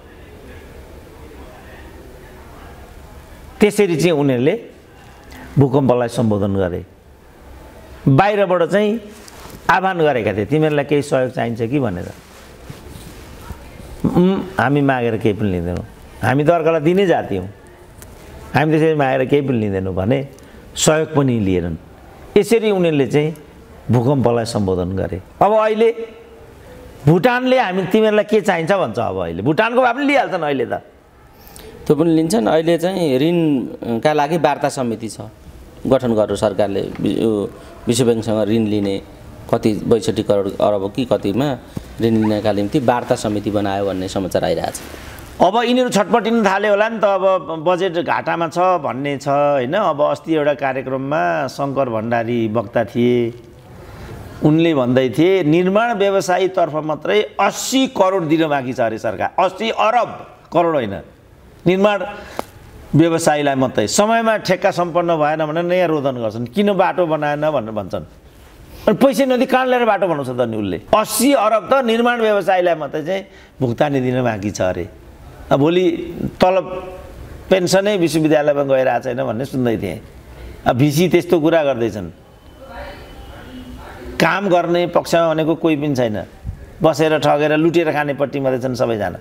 त्यसरी चाहिँ उनीहरूले भूकम्पलाई सम्बोधन गरे बाहिरबाट चाहिँ आह्वान गरेका थिए तिमीहरूलाई केही सहयोग चाहिन्छ कि भनेर हामी मागेर केही पनि लिँदैनौँ हामी त अर्कालाई दिने जाति हौँ हामी त्यसरी मागेर केही पनि लिँदैनौँ भने सहयोग पनि लिएनन् यसरी उनीहरूले चाहिँ भूकम्पलाई सम्बोधन गरे अब अहिले भुटानले हामी तिमीहरूलाई के चाहिन्छ भन्छ अब अहिले भुटानको भए पनि लिइहाल्छन् अहिले त त्यो पनि लिन्छन् अहिले चाहिँ ऋणका लागि वार्ता समिति छ गठन गर सरकारले विश्व ब्याङ्कसँग ऋण लिने कति बैसठी करोड अरब कि कतिमा ऋण लिनका निम्ति वार्ता समिति बनायो भन्ने समाचार आइरहेछ अब यिनीहरू छटपटिन थाल्यो होला नि त अब बजेट घाटामा छ भन्ने छ होइन अब अस्ति एउटा कार्यक्रममा शङ्कर भण्डारी वक्ता थिए उनले भन्दै थिए निर्माण व्यवसायीतर्फ मात्रै अस्सी करोड दिन बाँकी छ अरे सरकार अस्सी अरब करोड होइन निर्माण व्यवसायीलाई मात्रै समयमा ठेक्का सम्पन्न भएन भने नयाँ रोदन गर्छन् किन बाटो बनाएन भनेर भन्छन् अनि पैसा नदी कहाँ लिएर बाटो बनाउँछ त नि उसले अस्सी अरब त निर्माण व्यवसायीलाई मात्रै चाहिँ भुक्तानी दिन बाँकी छ अरे अब भोलि तलब पेन्सनै विश्वविद्यालयमा गइरहेको छैन भन्ने सुन्दै थिएँ अब भिसी त्यस्तो कुरा गर्दैछन् काम गर्ने पक्षमा भनेको कोही पनि छैन बसेर ठगेर लुटेर खानेपट्टि मात्रै छन् सबैजना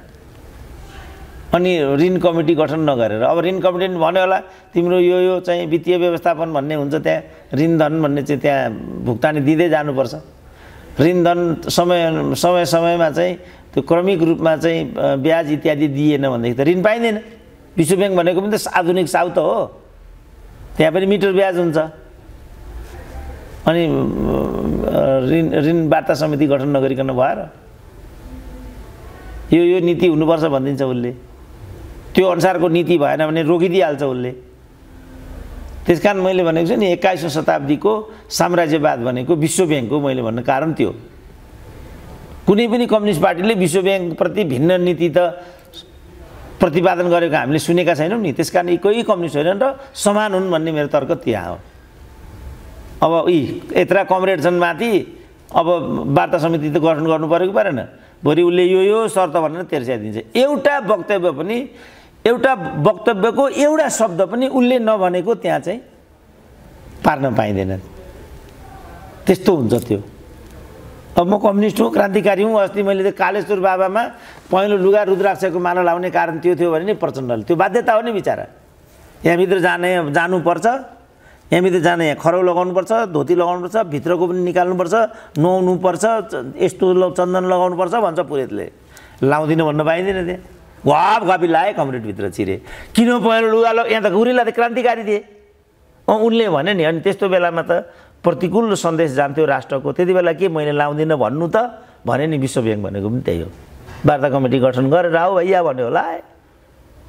अनि ऋण कमिटी गठन नगरेर अब ऋण कमिटी भन्यो होला तिम्रो यो यो चाहिँ वित्तीय व्यवस्थापन भन्ने हुन्छ त्यहाँ धन भन्ने चाहिँ त्यहाँ भुक्तानी दिँदै जानुपर्छ ऋणधन समय समय समयमा चाहिँ त्यो क्रमिक रूपमा चाहिँ ब्याज इत्यादि दिएन भनेदेखि त ऋण पाइँदैन विश्व ब्याङ्क भनेको पनि त आधुनिक साउ त हो त्यहाँ पनि मिटर ब्याज हुन्छ अनि ऋण ऋण वार्ता समिति गठन नगरिकन भएर यो यो नीति हुनुपर्छ भनिदिन्छ उसले त्यो अनुसारको नीति भएन भने रोकिदिइहाल्छ उसले त्यस कारण मैले भनेको छु नि एक्काइसौँ शताब्दीको साम्राज्यवाद भनेको विश्व ब्याङ्कको मैले भन्नु कारण त्यो कुनै पनि कम्युनिस्ट पार्टीले विश्व ब्याङ्कप्रति भिन्न नीति त प्रतिपादन गरेको हामीले सुनेका छैनौँ नि त्यस कारण यी कोही कम्युनिस्ट होइनन् र समान हुन् भन्ने मेरो तर्क त्यहाँ हो अब यी यत्र कमरेड छन् माथि अब वार्ता समिति त गठन गर्नु परेको परेन भोलि उसले यो यो शर्त भनेर तेर्स्याइदिन्छ एउटा वक्तव्य पनि एउटा वक्तव्यको एउटा शब्द पनि उसले नभनेको त्यहाँ चाहिँ पार्न पाइँदैन त्यस्तो हुन्छ त्यो अब म कम्युनिस्ट हुँ क्रान्तिकारी हुँ अस्ति मैले त्यो कालेश्वर बाबामा पहेँलो लुगा रुद्राक्षको माला लाउने कारण त्यो थियो भने नि प्रचण्डले त्यो बाध्यता हो नि बिचरा यहाँभित्र जाने जानुपर्छ यहाँभित्र जाने यहाँ खरौ लगाउनुपर्छ धोती लगाउनुपर्छ भित्रको पनि निकाल्नुपर्छ नुहाउनुपर्छ यस्तो चन्दन लगाउनुपर्छ भन्छ पुरेतले लाउँदिन भन्न पाइँदैन त्यहाँ घाप घापी लाए कमरेडभित्र चिरे किन पहेँलो लुगा ल यहाँ त गुरिला त क्रान्तिकारी दिए अँ उनले भने नि अनि त्यस्तो बेलामा त प्रतिकूल सन्देश जान्थ्यो राष्ट्रको त्यति बेला के मैले लाउँदिनँ भन्नु त भने नि विश्व ब्याङ्क भनेको पनि त्यही हो वार्ता कमिटी गठन गरेर आऊ भैया भन्यो होला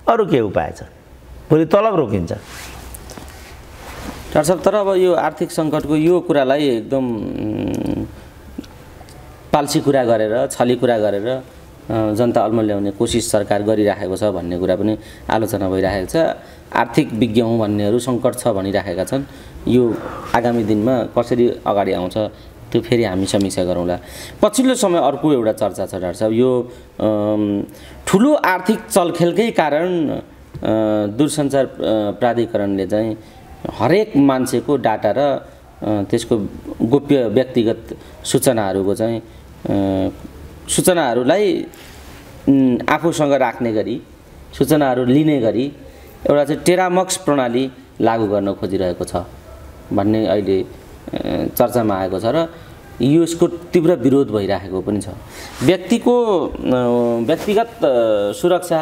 अरू के उपाय छ भोलि तलब रोकिन्छ डाक्टर साहब तर अब यो आर्थिक सङ्कटको यो कुरालाई एकदम पाल्सी कुरा गरेर छली कुरा गरेर जनता ल्याउने कोसिस सरकार गरिराखेको छ भन्ने कुरा पनि आलोचना भइराखेको छ आर्थिक विज्ञ हौँ भन्नेहरू सङ्कट छ भनिराखेका छन् यो आगामी दिनमा कसरी अगाडि आउँछ त्यो फेरि हामी समीक्षा गरौँला पछिल्लो समय अर्को एउटा चर्चा छ डाक्टर साहब यो ठुलो आर्थिक चलखेलकै कारण दूरसञ्चार प्राधिकरणले चाहिँ हरेक मान्छेको डाटा र त्यसको गोप्य व्यक्तिगत सूचनाहरूको चाहिँ सूचनाहरूलाई आफूसँग राख्ने गरी सूचनाहरू लिने गरी एउटा चाहिँ टेरामक्स प्रणाली लागू गर्न खोजिरहेको छ भन्ने अहिले चर्चामा आएको छ र यसको तीव्र विरोध भइराखेको पनि छ व्यक्तिको व्यक्तिगत सुरक्षा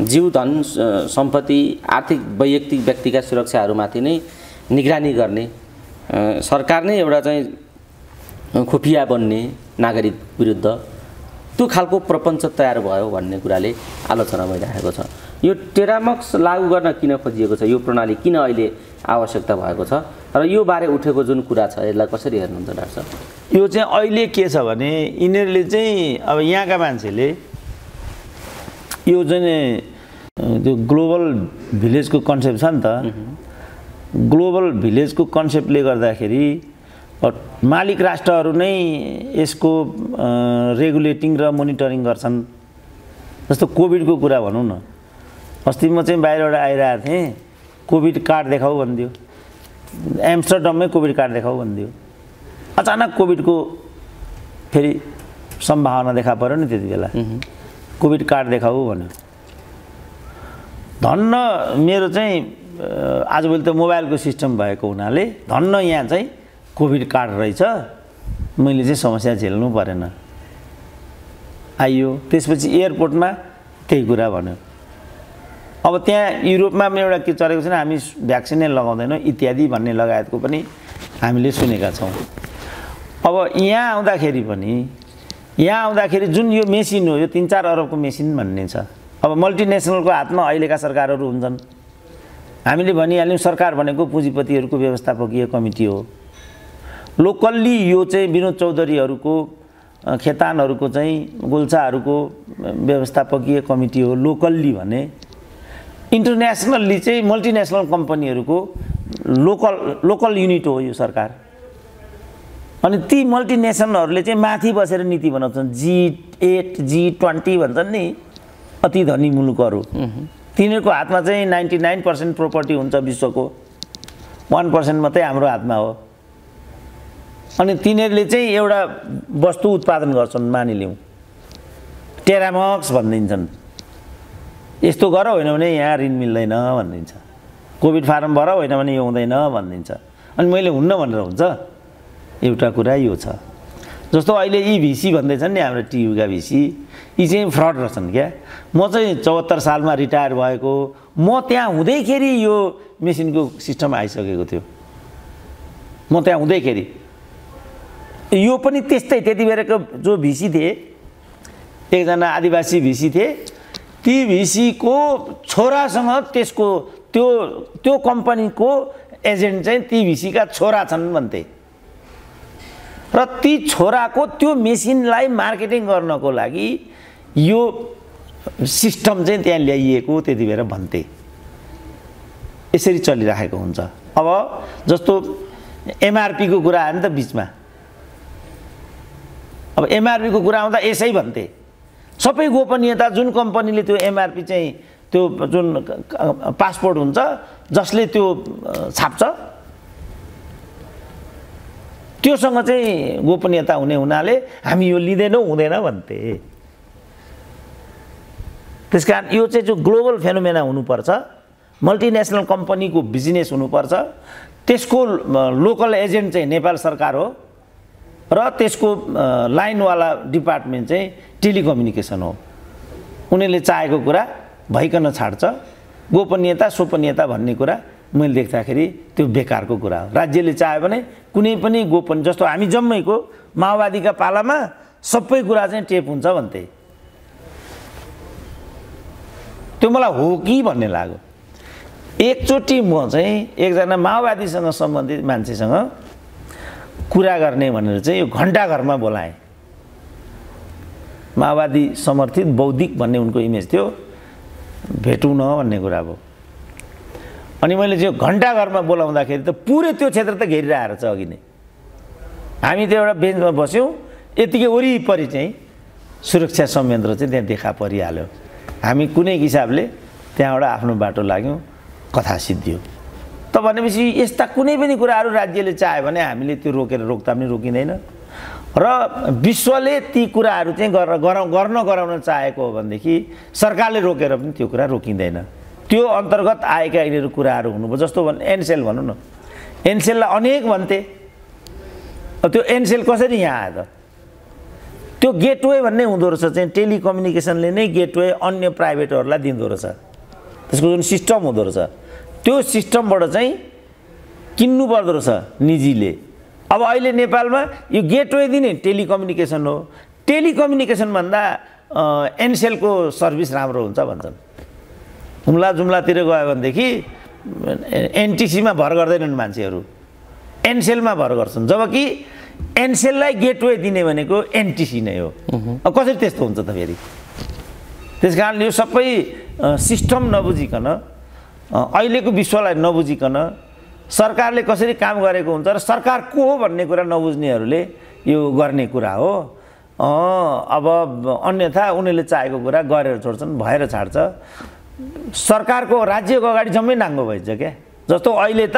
जीव धन सम्पत्ति आर्थिक वैयक्तिक व्यक्तिका सुरक्षाहरूमाथि नै निगरानी गर्ने सरकार नै एउटा चाहिँ खुफिया बन्ने नागरिक विरुद्ध त्यो खालको प्रपञ्च तयार भयो भन्ने कुराले आलोचना भइरहेको छ यो टेरामक्स लागू गर्न किन खोजिएको छ यो प्रणाली किन अहिले आवश्यकता भएको छ र यो बारे उठेको जुन कुरा छ यसलाई कसरी हेर्नुहुन्छ डाक्टर यो चाहिँ अहिले के छ भने यिनीहरूले चाहिँ अब यहाँका मान्छेले यो जुन त्यो ग्लोबल भिलेजको कन्सेप्ट छ नि त ग्लोबल भिलेजको कन्सेप्टले गर्दाखेरि मालिक राष्ट्रहरू नै यसको रेगुलेटिङ र मोनिटरिङ गर्छन् जस्तो कोभिडको कुरा भनौँ न अस्ति म चाहिँ बाहिरबाट आइरहेको थिएँ कोभिड कार्ड देखाऊ भनिदियो एम्स्टरडममै कोभिड कार्ड देखाऊ भनिदियो अचानक कोभिडको फेरि सम्भावना देखा पऱ्यो नि त्यति बेला कोभिड कार्ड देखाऊ भन्यो धन्न मेरो चाहिँ आजभोलि त मोबाइलको सिस्टम भएको हुनाले धन्न यहाँ चाहिँ कोभिड कार्ड रहेछ मैले चाहिँ समस्या झेल्नु परेन आइयो त्यसपछि एयरपोर्टमा त्यही कुरा भन्यो अब त्यहाँ युरोपमा पनि एउटा के चलेको छैन हामी भ्याक्सिन नै लगाउँदैनौँ इत्यादि भन्ने लगायतको पनि हामीले सुनेका छौँ अब यहाँ आउँदाखेरि पनि यहाँ आउँदाखेरि जुन यो मेसिन हो यो तिन चार अरबको मेसिन भन्ने छ अब मल्टिनेसनलको हातमा अहिलेका सरकारहरू हुन्छन् हामीले भनिहाल्यौँ सरकार भनेको पुँजीपतिहरूको व्यवस्थापकीय कमिटी हो लोकल्ली यो चाहिँ विनोद चौधरीहरूको खेतानहरूको चाहिँ गोल्छाहरूको व्यवस्थापकीय कमिटी हो लोकल्ली भने इन्टरनेसनल्ली चाहिँ मल्टिनेसनल कम्पनीहरूको लोकल लोकल युनिट हो यो सरकार अनि ती मल्टिनेसनलहरूले चाहिँ माथि बसेर नीति बनाउँछन् जी एट जी ट्वेन्टी भन्छन् नि अति धनी मुलुकहरू तिनीहरूको हातमा चाहिँ नाइन्टी नाइन पर्सेन्ट प्रोपर्टी हुन्छ विश्वको वान पर्सेन्ट मात्रै हाम्रो हातमा हो अनि तिनीहरूले चाहिँ एउटा वस्तु उत्पादन गर्छन् मानिलिउँ टेरामक्स भनिदिन्छन् यस्तो गर होइन भने यहाँ ऋण मिल्दैन भनिदिन्छ कोभिड फारम भर होइन भने यो हुँदैन भनिदिन्छ अनि मैले हुन्न भनेर हुन्छ एउटा कुरा यो छ जस्तो अहिले यी भिसी भन्दैछन् नि हाम्रो टियुका भिसी यी चाहिँ फ्रड रहेछन् क्या म चाहिँ चौहत्तर सालमा रिटायर भएको म त्यहाँ हुँदैखेरि यो मेसिनको सिस्टम आइसकेको थियो म त्यहाँ हुँदैखेरि यो पनि त्यस्तै त्यति बेलाको जो भिसी थिए एकजना आदिवासी भिसी थिए ती भिसीको छोरासँग त्यसको त्यो त्यो कम्पनीको एजेन्ट चाहिँ ती भिसीका छोरा छन् भन्थे र ती छोराको त्यो मेसिनलाई मार्केटिङ गर्नको लागि यो सिस्टम चाहिँ त्यहाँ ल्याइएको त्यति बेर भन्थे यसरी चलिराखेको हुन्छ अब जस्तो एमआरपीको कुरा आयो नि त बिचमा अब एमआरपीको कुरा आउँदा यसै भन्थे सबै गोपनीयता जुन कम्पनीले त्यो एमआरपी चाहिँ त्यो जुन पासपोर्ट हुन्छ जसले त्यो छाप्छ त्योसँग चाहिँ गोपनीयता हुने हुनाले हामी यो लिँदैनौँ हुँदैन भन्थे त्यस कारण यो चाहिँ जो ग्लोबल फेनोमेना हुनुपर्छ मल्टिनेसनल कम्पनीको बिजनेस हुनुपर्छ त्यसको लोकल एजेन्ट चाहिँ नेपाल सरकार हो र त्यसको लाइनवाला डिपार्टमेन्ट चाहिँ टेलिकम्युनिकेसन हो उनीहरूले चाहेको कुरा भइकन छाड्छ गोपनीयता सोपनीयता भन्ने कुरा मैले देख्दाखेरि त्यो बेकारको कुरा हो राज्यले चाह्यो भने कुनै पनि गोपन जस्तो हामी जम्मैको माओवादीका पालामा सबै कुरा चाहिँ टेप हुन्छ भन्थे त्यो मलाई हो कि भन्ने लाग्यो एकचोटि म चाहिँ एकजना माओवादीसँग सम्बन्धित मान्छेसँग कुरा गर्ने भनेर चाहिँ यो घन्टाघरमा बोलाए माओवादी समर्थित बौद्धिक भन्ने उनको इमेज थियो भेटौँ न भन्ने कुरा अब अनि मैले चाहिँ घन्टाघरमा बोलाउँदाखेरि त पुरै त्यो क्षेत्र त घेरिरहेको छ अघि नै हामी त्यो एउटा बेन्चमा बस्यौँ यतिकै वरिपरि चाहिँ सुरक्षा संयन्त्र चाहिँ त्यहाँ देखा परिहाल्यो हामी कुनै हिसाबले त्यहाँबाट आफ्नो बाटो लाग्यौँ कथा सिद्धियो त भनेपछि यस्ता कुनै पनि कुराहरू राज्यले चाह्यो भने हामीले त्यो रोकेर रोक्दा पनि रोकिँदैन र विश्वले ती कुराहरू चाहिँ गर गराउ गर्न गराउन चाहेको हो भनेदेखि सरकारले रोकेर पनि त्यो कुरा रोकिँदैन त्यो अन्तर्गत आएका यिनीहरू कुराहरू हुनुभयो जस्तो भन् एनसेल भनौँ न एनसेललाई अनेक भन्थे त्यो एनसेल कसरी यहाँ आयो त त्यो गेटवे भन्ने हुँदो रहेछ चाहिँ टेलिकम्युनिकेसनले नै गेटवे अन्य प्राइभेटहरूलाई दिँदो रहेछ त्यसको जुन सिस्टम हुँदो रहेछ त्यो सिस्टमबाट चाहिँ किन्नु पर्दो रहेछ निजीले अब अहिले नेपालमा यो गेटवे दिने टेलिकम्युनिकेसन हो टेलिकम्युनिकेसनभन्दा एनसेलको सर्भिस राम्रो हुन्छ भन्छन् हुम्ला जुम्लातिर गयो भनेदेखि एनटिसीमा भर गर्दैनन् मान्छेहरू एनसेलमा भर गर्छन् जब कि एनसेललाई गेटवे दिने भनेको एनटिसी नै हो कसरी त्यस्तो हुन्छ त फेरि त्यस कारणले यो सबै सिस्टम नबुझिकन अहिलेको विश्वलाई नबुझिकन सरकारले कसरी काम गरेको हुन्छ र सरकार को हो भन्ने कुरा नबुझ्नेहरूले यो गर्ने कुरा हो अब अन्यथा उनीहरूले चाहेको कुरा गरेर छोड्छन् भएर छाड्छ सरकारको राज्यको अगाडि जम्मै नाङ्गो भइन्छ क्या जस्तो अहिले त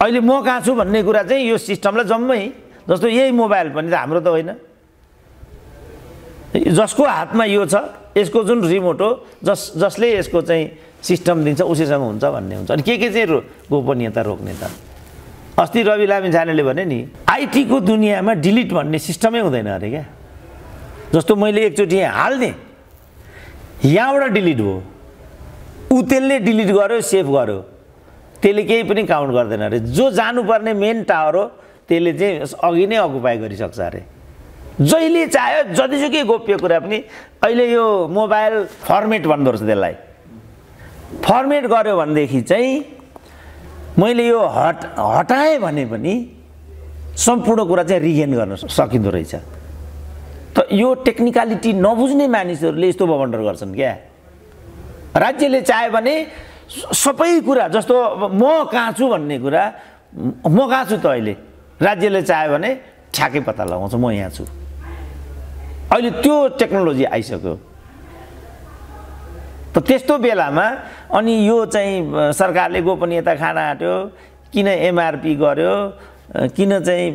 अहिले म कहाँ छु भन्ने कुरा चाहिँ यो सिस्टमलाई जम्मै जस्तो यही मोबाइल पनि त हाम्रो त होइन जसको हातमा यो छ यसको जुन रिमोट हो जस जसले यसको चाहिँ सिस्टम दिन्छ उसैसँग हुन्छ भन्ने हुन्छ अनि के के चाहिँ गोपनीयता रोक्ने त अस्ति रवि लामिन छानेले भने नि आइटीको दुनियाँमा डिलिट भन्ने सिस्टमै हुँदैन अरे क्या जस्तो मैले एकचोटि यहाँ हालिदिएँ यहाँबाट डिलिट भयो ऊ त्यसले डिलिट गर्यो सेभ गर्यो त्यसले केही पनि काउन्ट गर्दैन अरे जो जानुपर्ने मेन टावर हो त्यसले चाहिँ अघि नै अकुपाई गरिसक्छ अरे जहिले चाह्यो जतिसुकै गोप्य कुरा पनि अहिले यो मोबाइल फर्मेट भन्दो रहेछ त्यसलाई फर्मेट गऱ्यो भनेदेखि चाहिँ मैले यो हट हटाएँ भने पनि सम्पूर्ण कुरा चाहिँ रिगेन गर्न सकिँदो रहेछ त यो टेक्निकालिटी नबुझ्ने मानिसहरूले यस्तो भवन्डर गर्छन् क्या राज्यले चाह्यो भने सबै कुरा जस्तो म कहाँ छु भन्ने कुरा म कहाँ छु त अहिले राज्यले चाह्यो भने ठ्याकै पत्ता लगाउँछ म यहाँ छु अहिले त्यो टेक्नोलोजी आइसक्यो त्यस्तो बेलामा अनि यो चाहिँ सरकारले गोपनीयता खाना आँट्यो किन एमआरपी गर्यो किन चाहिँ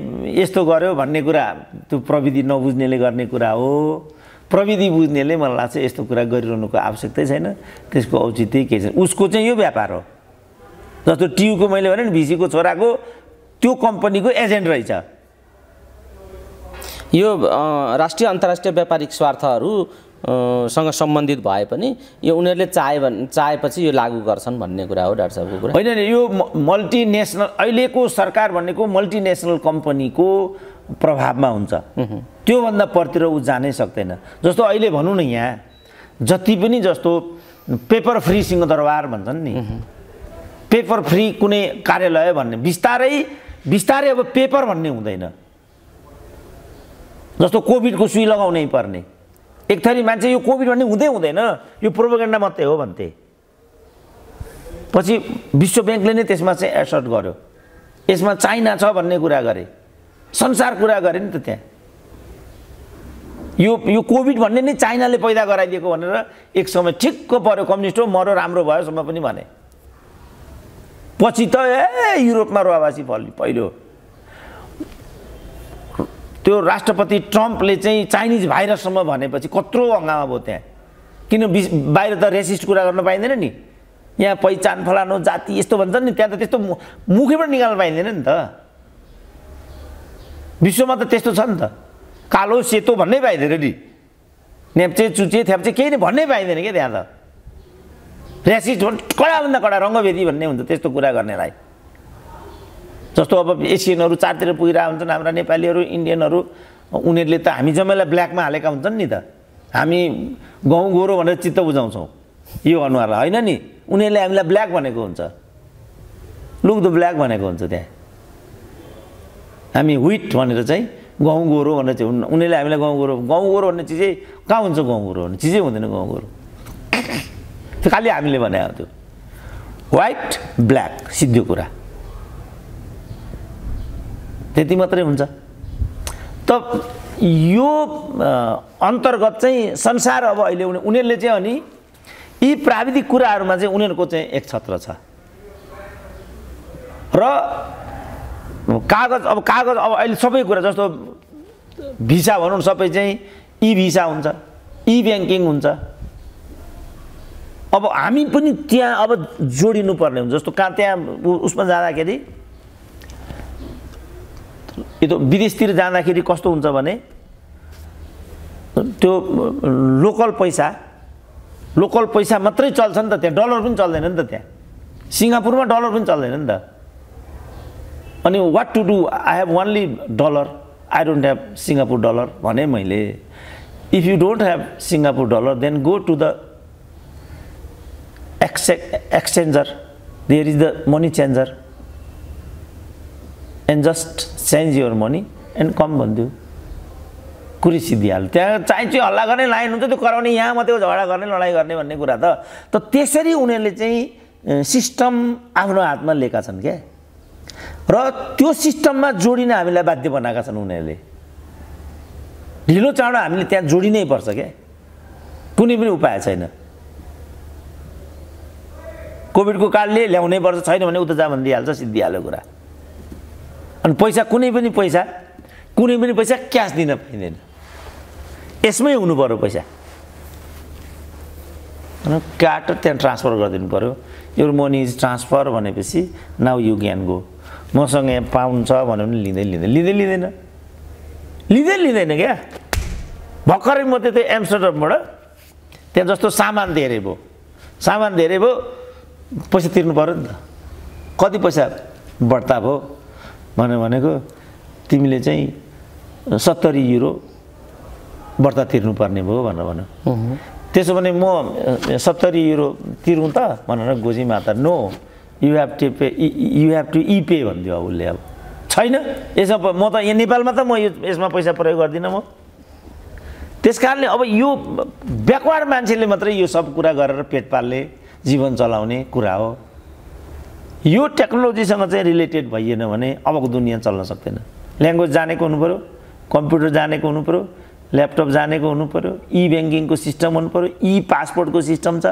यस्तो गर्यो भन्ने कुरा त्यो प्रविधि नबुझ्नेले गर्ने कुरा हो प्रविधि बुझ्नेले मलाई लाग्छ यस्तो कुरा गरिरहनुको आवश्यकतै छैन त्यसको औचित्य के छ उसको चाहिँ यो व्यापार हो जस्तो टियुको मैले भने नि भिसीको छोराको त्यो कम्पनीको एजेन्ट रहेछ यो राष्ट्रिय अन्तर्राष्ट्रिय व्यापारिक स्वार्थहरू सँग सम्बन्धित भए पनि यो उनीहरूले चाहे भने चाहेपछि यो लागू गर्छन् भन्ने कुरा हो डाक्टर साहबको कुरा होइन यो मल्टिनेसनल अहिलेको सरकार भनेको मल्टिनेसनल कम्पनीको प्रभावमा हुन्छ त्योभन्दा परतिर ऊ जानै सक्दैन जस्तो अहिले भनौँ न यहाँ जति पनि जस्तो पेपर फ्री सिंहदरबार भन्छन् नि पेपर फ्री कुनै कार्यालय भन्ने बिस्तारै बिस्तारै अब पेपर भन्ने हुँदैन जस्तो कोभिडको सुई लगाउनै पर्ने एक थरी मान्छे यो कोभिड भन्ने हुँदै हुँदैन यो प्रोपोगेन्डा मात्रै हो भन्थे पछि विश्व ब्याङ्कले नै त्यसमा चाहिँ एसर्ट गर्यो यसमा चाइना छ भन्ने कुरा गरे संसार कुरा गरे नि त त्यहाँ यो यो कोभिड भन्ने नै चाइनाले पैदा गराइदिएको भनेर एक समय ठिक्क पऱ्यो कम्युनिस्ट हो मरो राम्रो भयोसम्म पनि भने पछि त ए युरोपमा रोवासी फल पहिलो त्यो राष्ट्रपति ट्रम्पले चाहिँ चाइनिज भाइरससम्म भनेपछि कत्रो हङ्गामा भयो त्यहाँ किन बिस बाहिर त रेसिस्ट कुरा गर्न पाइँदैन नि यहाँ पहिचान फलानु जाति यस्तो भन्छ नि त्यहाँ त त्यस्तो मुखैबाट निकाल्न पाइँदैन नि त विश्वमा त त्यस्तो छ नि त कालो सेतो भन्नै पाइँदैन नि नेप्चे चुचे थ्याप्चे केही नै भन्नै पाइँदैन क्या त्यहाँ त रेसिस्ट कडाभन्दा कडा रङ्गभेदी भन्ने हुन्छ त्यस्तो कुरा गर्नेलाई जस्तो अब एसियनहरू चारतिर पुगिरहेको हुन्छन् हाम्रा नेपालीहरू इन्डियनहरू उनीहरूले त हामी जम्मैलाई ब्ल्याकमा हालेका हुन्छन् नि त हामी गहुँ गोरो भनेर चित्त बुझाउँछौँ यो अनुहारलाई होइन नि उनीहरूले हामीलाई ब्ल्याक भनेको हुन्छ लुक द ब्ल्याक भनेको हुन्छ त्यहाँ हामी विट भनेर चाहिँ गहुँ गोरो भनेर चाहिँ उनीहरूले हामीलाई गहुँ गोरो गहुँ गोरो भन्ने चिजै कहाँ हुन्छ गहुँ गोरो भन्ने चिजै हुँदैन गहुँ गोरो त्यो खालि हामीले भने त्यो वाइट ब्ल्याक सिद्धो कुरा त्यति मात्रै हुन्छ त यो अन्तर्गत चाहिँ संसार अब अहिले उनीहरूले चाहिँ अनि यी प्राविधिक कुराहरूमा चाहिँ उनीहरूको चाहिँ एक छत्र छ र कागज अब कागज अब अहिले सबै कुरा जस्तो भिसा भनौँ सबै चाहिँ ई भिसा हुन्छ ई ब्याङ्किङ हुन्छ अब हामी पनि त्यहाँ अब जोडिनु पर्ने हुन्छ जस्तो कहाँ त्यहाँ उसमा जाँदाखेरि त विदेशतिर जाँदाखेरि कस्तो हुन्छ भने त्यो लोकल पैसा लोकल पैसा मात्रै चल्छ नि त त्यहाँ डलर पनि चल्दैन नि त त्यहाँ सिङ्गापुरमा डलर पनि चल्दैन नि त अनि what to do I have only dollar I don't have Singapore dollar भने मैले if you don't have Singapore dollar then go to the exchanger there is the money changer and just change your money and come भनिदियो कुरी सिद्धिहाल्यो त्यहाँ चाहिँ हल्ला गर्ने line हुन्छ त्यो कराउने यहाँ मात्रै झगडा गर्ने लडाइँ गर्ने भन्ने कुरा त त त्यसरी उनीहरूले चाहिँ सिस्टम आफ्नो हातमा लिएका छन् क्या र त्यो सिस्टममा जोडिन हामीलाई बाध्य बनाएका छन् उनीहरूले ढिलो चाँडो हामीले त्यहाँ जोडिनै पर्छ क्या कुनै पनि उपाय छैन कोभिडको कारणले ल्याउनै पर्छ छैन भने उता जा भनिदिइहाल्छ सिद्धिहाल्यो कुरा अनि पैसा कुनै पनि पैसा कुनै पनि पैसा क्यास दिन पाइँदैन यसमै हुनु पऱ्यो पैसा क्याट त्यहाँ ट्रान्सफर गरिदिनु पऱ्यो यो मनी इज ट्रान्सफर भनेपछि नाउ यु ज्ञान गो मसँग यहाँ पाउँछ छ भन्यो लिँदै लिँदै लिँदैन लिँदै लिँदैन लिँदै लिँदैन क्या भर्खरै म त्यो एम्स्टरडमबाट त्यहाँ जस्तो सामान धेरै भयो सामान धेरै भयो पैसा तिर्नु पऱ्यो नि त कति पैसा बढ्ता भयो भनेर भनेको तिमीले चाहिँ सत्तरी युरो व्रत तिर्नुपर्ने भयो भनेर भन्यो त्यसो भने म सत्तरी युरो तिरौँ त भनेर गोजी माता no you have to pay you have to इ पे भनिदियो अब उसले अब छैन यसमा म त यहाँ नेपालमा त म यो यसमा पैसा प्रयोग गर्दिनँ म त्यस कारणले अब यो ब्याकवार्ड मान्छेले मात्रै यो सब कुरा गरेर पेट पाल्ने जीवन चलाउने कुरा हो यो टेक्नोलोजीसँग चाहिँ रिलेटेड भइएन भने अबको दुनियाँ चल्न सक्दैन ल्याङ्ग्वेज जानेको पऱ्यो कम्प्युटर जानेको पऱ्यो ल्यापटप जानेको पऱ्यो इ ब्याङ्किङको सिस्टम पऱ्यो इ पासपोर्टको सिस्टम छ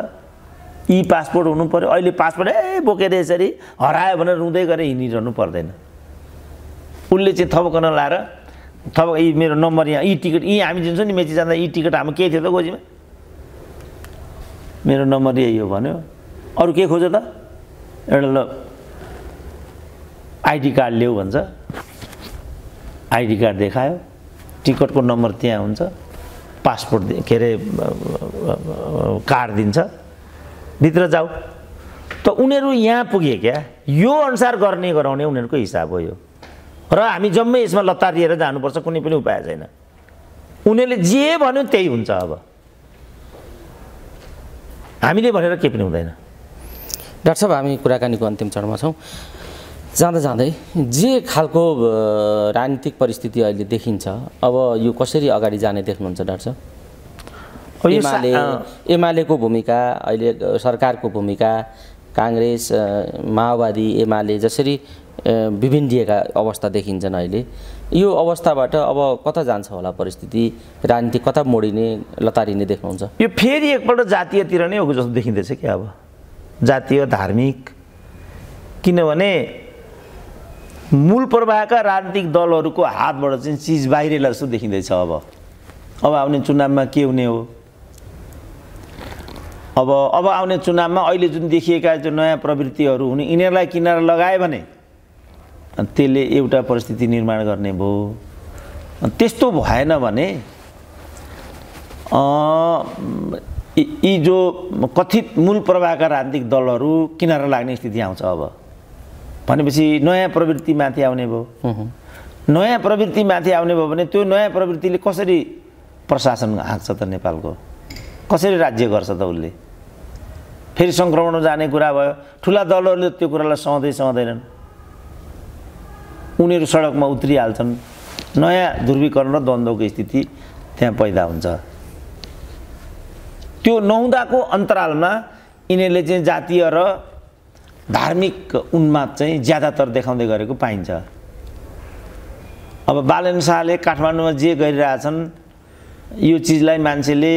इ पासपोर्ट हुनु पऱ्यो अहिले पासपोर्ट ए बोकेर यसरी हरायो भनेर रुँदै गरेर हिँडिरहनु पर्दैन उसले चाहिँ थपकन लाएर थप यी मेरो नम्बर यहाँ यी टिकट यी हामी दिन्छौँ नि मेची जाँदा यी टिकट हाम्रो के थियो त गोजीमा मेरो नम्बर यही हो भन्यो अरू के खोज्यो त एउटा ल आइडी कार्ड ल्याऊ भन्छ आइडी कार्ड देखायो टिकटको नम्बर त्यहाँ हुन्छ पासपोर्ट के अरे कार्ड दिन्छ भित्र जाऊ त उनीहरू यहाँ पुगे क्या यो अनुसार गर्ने गराउने उनीहरूको हिसाब हो यो र हामी जम्मै यसमा लत्ता दिएर जानुपर्छ कुनै पनि उपाय छैन उनीहरूले जे भन्यो त्यही हुन्छ अब हामीले भनेर केही पनि हुँदैन डाक्टर साहब हामी कुराकानीको अन्तिम चरणमा छौँ जाँदा जाँदै जे खालको राजनीतिक परिस्थिति अहिले देखिन्छ अब यो कसरी अगाडि जाने देख्नुहुन्छ डाक्टर साहब एमाले एमालेको भूमिका अहिले सरकारको भूमिका काङ्ग्रेस माओवादी एमाले जसरी विभिन्डिएका अवस्था देखिन्छन् अहिले यो अवस्थाबाट अब कता जान्छ होला परिस्थिति राजनीति कता मोडिने लतारिने देख्नुहुन्छ यो फेरि एकपल्ट जातीयतिर नै हो जस्तो देखिँदैछ क्या अब जातीय धार्मिक किनभने मूल प्रवाहका राजनीतिक दलहरूको हातबाट चाहिँ चिज बाहिरेला जस्तो देखिँदैछ अब अब आउने चुनावमा के हुने हो अब अब आउने चुनावमा अहिले जुन देखिएका जुन नयाँ प्रवृत्तिहरू हुने यिनीहरूलाई किनारा लगायो भने त्यसले एउटा परिस्थिति निर्माण गर्ने भयो त्यस्तो भएन भने यी जो कथित मूल प्रवाहका राजनीतिक दलहरू किनारा लाग्ने स्थिति आउँछ अब भनेपछि नयाँ प्रवृत्ति माथि आउने भयो नयाँ प्रवृत्ति माथि आउने भयो भने त्यो नयाँ प्रवृत्तिले कसरी प्रशासन हाँक्छ त नेपालको कसरी राज्य गर्छ त उसले फेरि सङ्क्रमण जाने कुरा भयो ठुला दलहरूले त्यो कुरालाई सहँदै सहँदैनन् उनीहरू सडकमा उत्रिहाल्छन् नयाँ ध्रुवीकरण र द्वन्द्वको स्थिति त्यहाँ पैदा हुन्छ त्यो नहुँदाको अन्तरालमा यिनीहरूले चाहिँ जातीय र धार्मिक उन्माद चाहिँ ज्यादातर देखाउँदै गरेको पाइन्छ अब बालन शाहले काठमाडौँमा जे गरिरहेछन् यो चिजलाई मान्छेले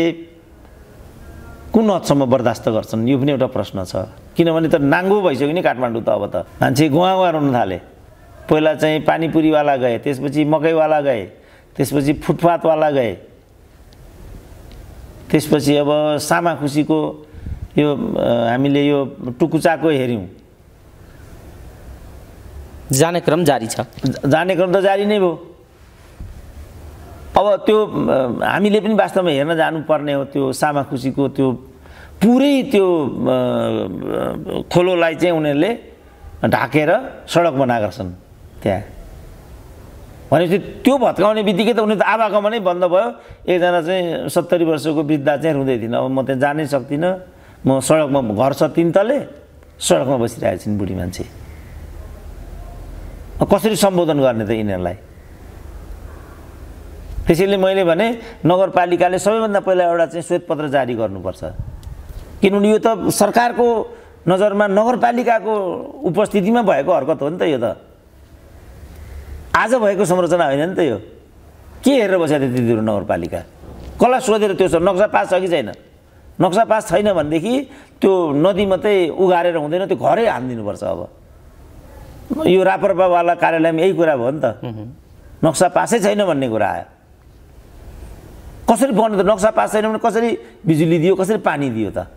कुन हदसम्म बर्दास्त गर्छन् यो पनि एउटा प्रश्न छ किनभने त नाङ्गो भइसक्यो नि काठमाडौँ त अब त मान्छे गुवा गुवा रुन थाले पहिला चाहिँ पानीपुरीवाला गए त्यसपछि मकैवाला गए त्यसपछि फुटपाथवाला गए त्यसपछि अब सामाखुसीको यो हामीले यो टुकुचाको हेऱ्यौँ जाने क्रम जारी छ जाने क्रम त जारी नै भयो अब त्यो हामीले पनि वास्तवमा हेर्न जानुपर्ने हो त्यो सामाखुसीको त्यो पुरै त्यो खोलोलाई चाहिँ उनीहरूले ढाकेर सडक बनाएका छन् त्यहाँ भनेपछि त्यो भत्काउने बित्तिकै त उनी त आवागमा नै बन्द भयो एकजना चाहिँ सत्तरी वर्षको वृद्धा चाहिँ रुँदै थिइनँ अब म त्यहाँ जानै सक्दिनँ म सडकमा घर छ तिन तले सडकमा बसिरहेको छिन् बुढी मान्छे कसरी सम्बोधन गर्ने त यिनीहरूलाई त्यसैले मैले भने नगरपालिकाले सबैभन्दा पहिला एउटा चाहिँ श्वेतपत्र जारी गर्नुपर्छ किनभने यो त सरकारको नजरमा नगरपालिकाको उपस्थितिमा भएको हरकत हो नि त यो त आज भएको संरचना होइन नि त यो के हेरेर बसेको थियो त्यति नगरपालिका कसलाई सोधेर त्यो छ नक्सा पास छ कि छैन नक्सा पास छैन भनेदेखि त्यो नदी मात्रै उघारेर हुँदैन त्यो घरै हानिदिनुपर्छ अब यो रापरपावाला कार्यालयमा यही कुरा भयो नि त नक्सा पासै छैन भन्ने कुरा आयो कसरी बन्यो त नक्सा पास छैन भने कसरी बिजुली दियो कसरी पानी दियो त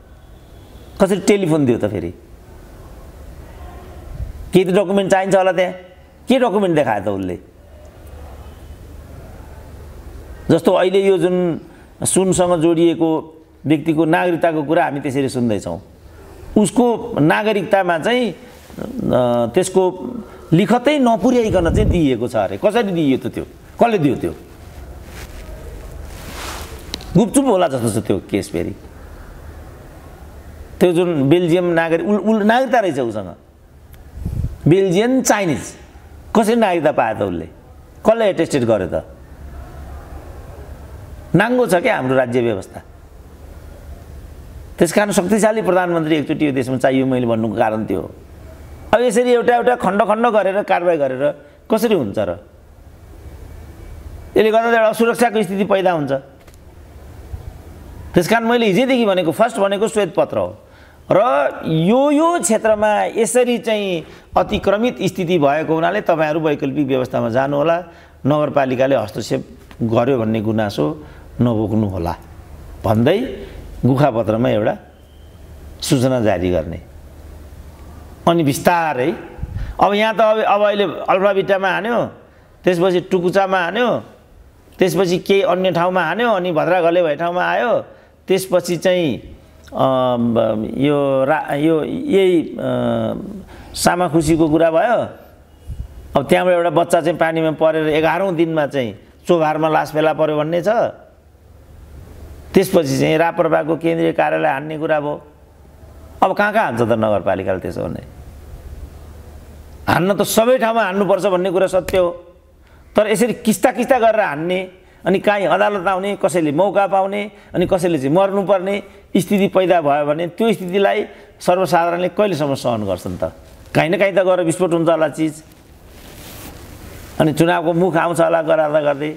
कसरी टेलिफोन दियो त फेरि केही त डकुमेन्ट चाहिन्छ होला त्यहाँ के डकुमेन्ट देखायो त उसले जस्तो अहिले यो जुन सुनसँग जोडिएको व्यक्तिको नागरिकताको कुरा हामी त्यसरी सुन्दैछौँ उसको नागरिकतामा चाहिँ त्यसको लिखतै नपुर्याइकन चाहिँ दिइएको छ अरे कसरी दिइयो त त्यो कसले दियो त्यो गुपचुप होला जस्तो छ त्यो केस फेरि त्यो जुन बेल्जियम नागरिक उल उल नागरिकता रहेछ उसँग बेल्जियन चाइनिज कसरी नागरिकता पाए त उसले कसले एटेस्टेड गर्यो त नाङ्गो छ क्या हाम्रो राज्य व्यवस्था त्यस कारण शक्तिशाली प्रधानमन्त्री एकचोटि यो देशमा चाहियो मैले भन्नुको कारण त्यो अब यसरी एउटा एउटा खण्ड खण्ड गरेर कारवाही गरेर कसरी हुन्छ र यसले गर्दा एउटा सुरक्षाको स्थिति पैदा हुन्छ त्यस कारण मैले हिजैदेखि भनेको फर्स्ट भनेको श्वेतपत्र हो र यो यो क्षेत्रमा यसरी चाहिँ अतिक्रमित स्थिति भएको हुनाले तपाईँहरू वैकल्पिक व्यवस्थामा जानुहोला नगरपालिकाले हस्तक्षेप गर्यो भन्ने गुनासो होला भन्दै गुखापत्रमा एउटा सूचना जारी गर्ने अनि बिस्तारै अब यहाँ त अब अब अहिले अल्फाबिटामा हान्यो त्यसपछि टुकुचामा हान्यो त्यसपछि केही अन्य ठाउँमा हान्यो अनि भद्राघले भए ठाउँमा आयो त्यसपछि चाहिँ यो रा यो यही सामा खुसीको कुरा भयो अब त्यहाँबाट एउटा बच्चा चाहिँ पानीमा परेर एघारौँ दिनमा चाहिँ चोभारमा लास फेला पऱ्यो भन्ने छ त्यसपछि चाहिँ राप्रपाको केन्द्रीय कार्यालय हान्ने कुरा भयो अब कहाँ कहाँ हान्छ त नगरपालिकाले त्यसो भने हान्न त सबै ठाउँमा हान्नुपर्छ भन्ने कुरा सत्य हो तर यसरी किस्ता किस्ता गरेर हान्ने अनि काहीँ अदालत आउने कसैले मौका पाउने अनि कसैले चाहिँ मर्नुपर्ने स्थिति पैदा भयो भने त्यो स्थितिलाई सर्वसाधारणले कहिलेसम्म सहन गर्छन् त काहीँ न काहीँ त गएर विस्फोट हुन्छ होला चिज अनि चुनावको मुख आउँछ होला गराउँदा गर्दै